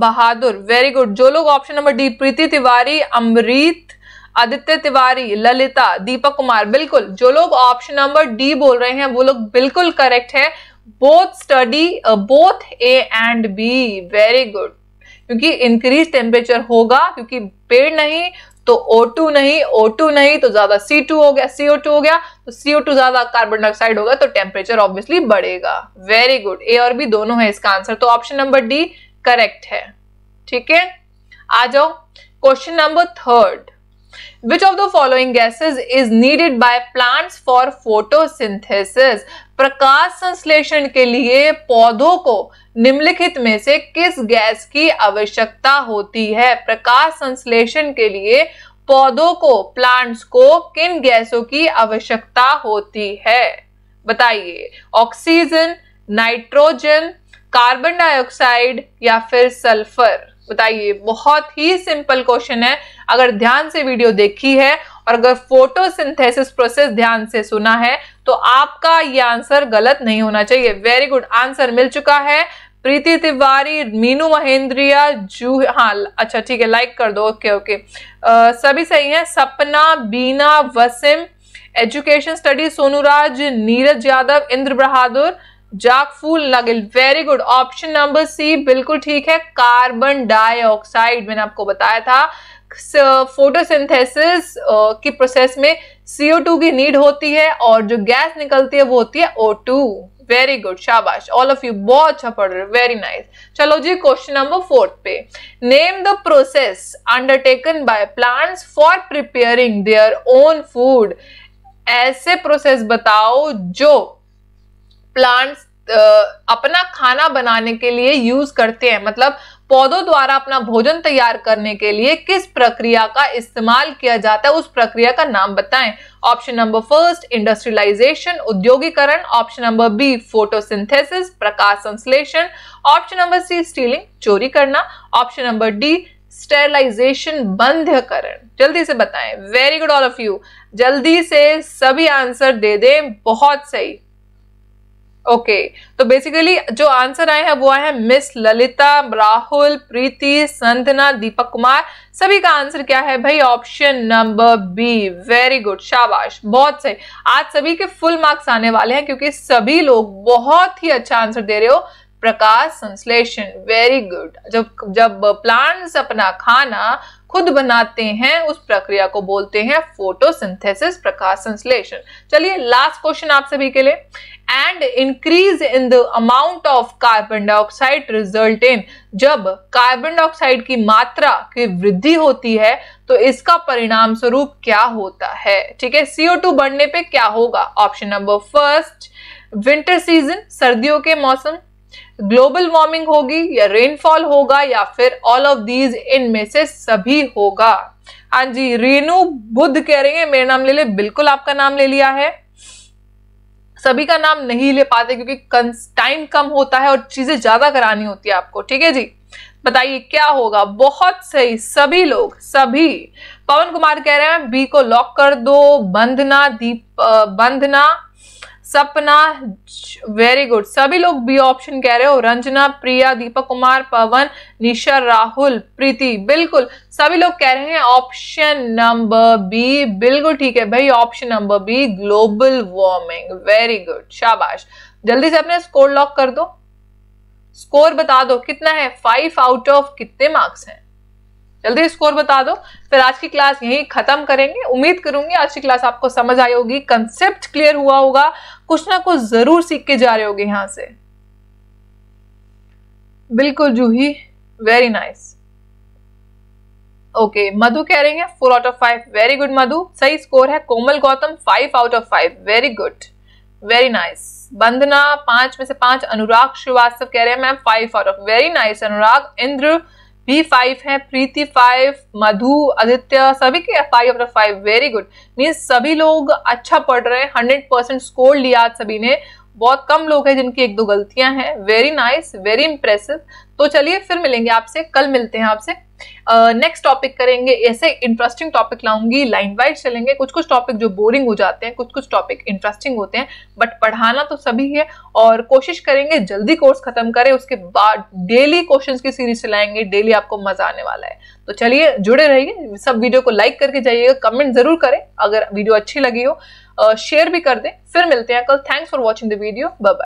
बहादुर वेरी गुड जो लोग option number D Preeti Tiwari Amrit Aditya Tiwari Lalita Deepak Kumar बिल्कुल जो लोग ऑप्शन नंबर डी बोल रहे हैं वो लोग बिल्कुल करेक्ट है both study both A and B very good क्योंकि इंक्रीज टेम्परेचर होगा क्योंकि पेड़ नहीं तो O2 नहीं O2 नहीं तो ज्यादा C2 हो गया CO2 हो गया तो CO2 ज्यादा कार्बन डाइऑक्साइड होगा तो टेम्परेचर ऑब्वियसली बढ़ेगा वेरी गुड ए और बी दोनों है इसका आंसर तो ऑप्शन नंबर डी करेक्ट है ठीक है आ जाओ question number third which of the following gases is needed by plants for photosynthesis प्रकाश संश्लेषण के लिए पौधों को निम्नलिखित में से किस गैस की आवश्यकता होती है प्रकाश संश्लेषण के लिए पौधों को प्लांट्स को किन गैसों की आवश्यकता होती है बताइए ऑक्सीजन नाइट्रोजन कार्बन डाइऑक्साइड या फिर सल्फर बताइए बहुत ही सिंपल क्वेश्चन है अगर ध्यान से वीडियो देखी है और अगर फोटोसिंथेसिस प्रोसेस ध्यान से सुना है तो आपका ये आंसर गलत नहीं होना चाहिए वेरी गुड आंसर मिल चुका है प्रीति तिवारी मीनू महेंद्रिया जू हाँ अच्छा ठीक है लाइक कर दो ओके ओके आ, सभी सही है सपना बीना वसीम एजुकेशन स्टडी सोनूराज नीरज यादव इंद्र बहादुर जाक फूल नगिल very good option number C बिल्कुल ठीक है कार्बन डाइऑक्साइड मैंने आपको बताया था फोटोसिंथेसिस की प्रोसेस में CO2 की नीड होती है और जो गैस निकलती है वो होती है O2 वेरी गुड शाबाश ऑल ऑफ यू बहुत अच्छा पढ़ रहे वेरी नाइस चलो जी क्वेश्चन नंबर फोर्थ पे name the process undertaken by plants for preparing their own food ऐसे प्रोसेस बताओ जो प्लांट्स uh, अपना खाना बनाने के लिए यूज करते हैं मतलब पौधों द्वारा अपना भोजन तैयार करने के लिए किस प्रक्रिया का इस्तेमाल किया जाता है उस प्रक्रिया का नाम बताएं ऑप्शन नंबर फर्स्ट इंडस्ट्रियलाइजेशन उद्योगीकरण ऑप्शन नंबर बी फोटोसिंथेसिस प्रकाश संश्लेषण ऑप्शन नंबर सी स्टीलिंग चोरी करना ऑप्शन नंबर डी स्टेरलाइजेशन बंध्यकरण जल्दी से बताएं very good all of you जल्दी से सभी आंसर दे दें बहुत सही ओके तो बेसिकली जो आंसर आए हैं वो आए हैं मिस ललिता राहुल प्रीति संधना दीपक कुमार सभी का आंसर क्या है भाई option number B very good शाबाश बहुत सही आज सभी के फुल मार्क्स आने वाले हैं क्योंकि सभी लोग बहुत ही अच्छा आंसर दे रहे हो प्रकाश संश्लेषण वेरी गुड जब जब प्लांट्स अपना खाना खुद बनाते हैं उस प्रक्रिया को बोलते हैं फोटोसिंथेसिस प्रकाश संश्लेषण चलिए लास्ट क्वेश्चन आप सभी के लिए and increase in the amount of carbon dioxide result in जब कार्बन डाइऑक्साइड की मात्रा की वृद्धि होती है तो इसका परिणाम स्वरूप क्या होता है ठीक है सीओ टू बढ़ने पे क्या होगा option number first winter season सर्दियों के मौसम ग्लोबल वार्मिंग होगी या रेनफॉल होगा या फिर ऑल ऑफ दीज इन में से सभी होगा हाँ जी रेनू बुद्ध कह रही है मेरा नाम ले ले बिल्कुल आपका नाम ले लिया है सभी का नाम नहीं ले पाते क्योंकि टाइम कम होता है और चीजें ज्यादा करानी होती है आपको ठीक है जी बताइए क्या होगा बहुत सही सभी लोग सभी पवन कुमार कह रहे हैं बी को लॉक कर दो बंधना दीप बंधना सपना वेरी गुड सभी लोग बी ऑप्शन कह रहे हो रंजना प्रिया दीपक कुमार पवन निशा राहुल प्रीति बिल्कुल सभी लोग कह रहे हैं ऑप्शन नंबर बी बिल्कुल ठीक है भाई option number B global warming very good शाबाश जल्दी से अपने स्कोर लॉक कर दो स्कोर बता दो कितना है फाइव आउट ऑफ कितने मार्क्स हैं जल्दी स्कोर बता दो फिर आज की क्लास यही खत्म करेंगे उम्मीद करूंगी आज की क्लास आपको समझ आई होगी कंसेप्ट क्लियर हुआ होगा कुछ ना कुछ जरूर सीख के जा रहे होगे यहां से बिल्कुल Juhi very nice okay Madhu कह रही हैं four out of five very good Madhu सही स्कोर है Komal Gautam five out of five very good very nice Bandana पांच में से पांच अनुराग श्रीवास्तव कह रहे हैं ma'am five out of very nice Anurag Indra B five है प्रीति फाइव मधु आदित्य सभी के five of five very good means सभी लोग अच्छा पढ़ रहे हैं हंड्रेड परसेंट स्कोर लिया सभी ने बहुत कम लोग हैं जिनकी एक दो गलतियां हैं वेरी नाइस वेरी इंप्रेसिव तो चलिए फिर मिलेंगे आपसे कल मिलते हैं आपसे नेक्स्ट uh, टॉपिक करेंगे ऐसे इंटरेस्टिंग टॉपिक लाऊंगी लाइन वाइज चलेंगे कुछ कुछ टॉपिक जो बोरिंग हो जाते हैं कुछ कुछ टॉपिक इंटरेस्टिंग होते हैं बट पढ़ाना तो सभी है और कोशिश करेंगे जल्दी कोर्स खत्म करें उसके बाद डेली क्वेश्चंस की सीरीज चलाएंगे डेली आपको मजा आने वाला है तो चलिए जुड़े रहिए सब वीडियो को लाइक करके जाइएगा कमेंट जरूर करें अगर वीडियो अच्छी लगी हो शेयर भी कर दें फिर मिलते हैं कल thanks for watching the video bye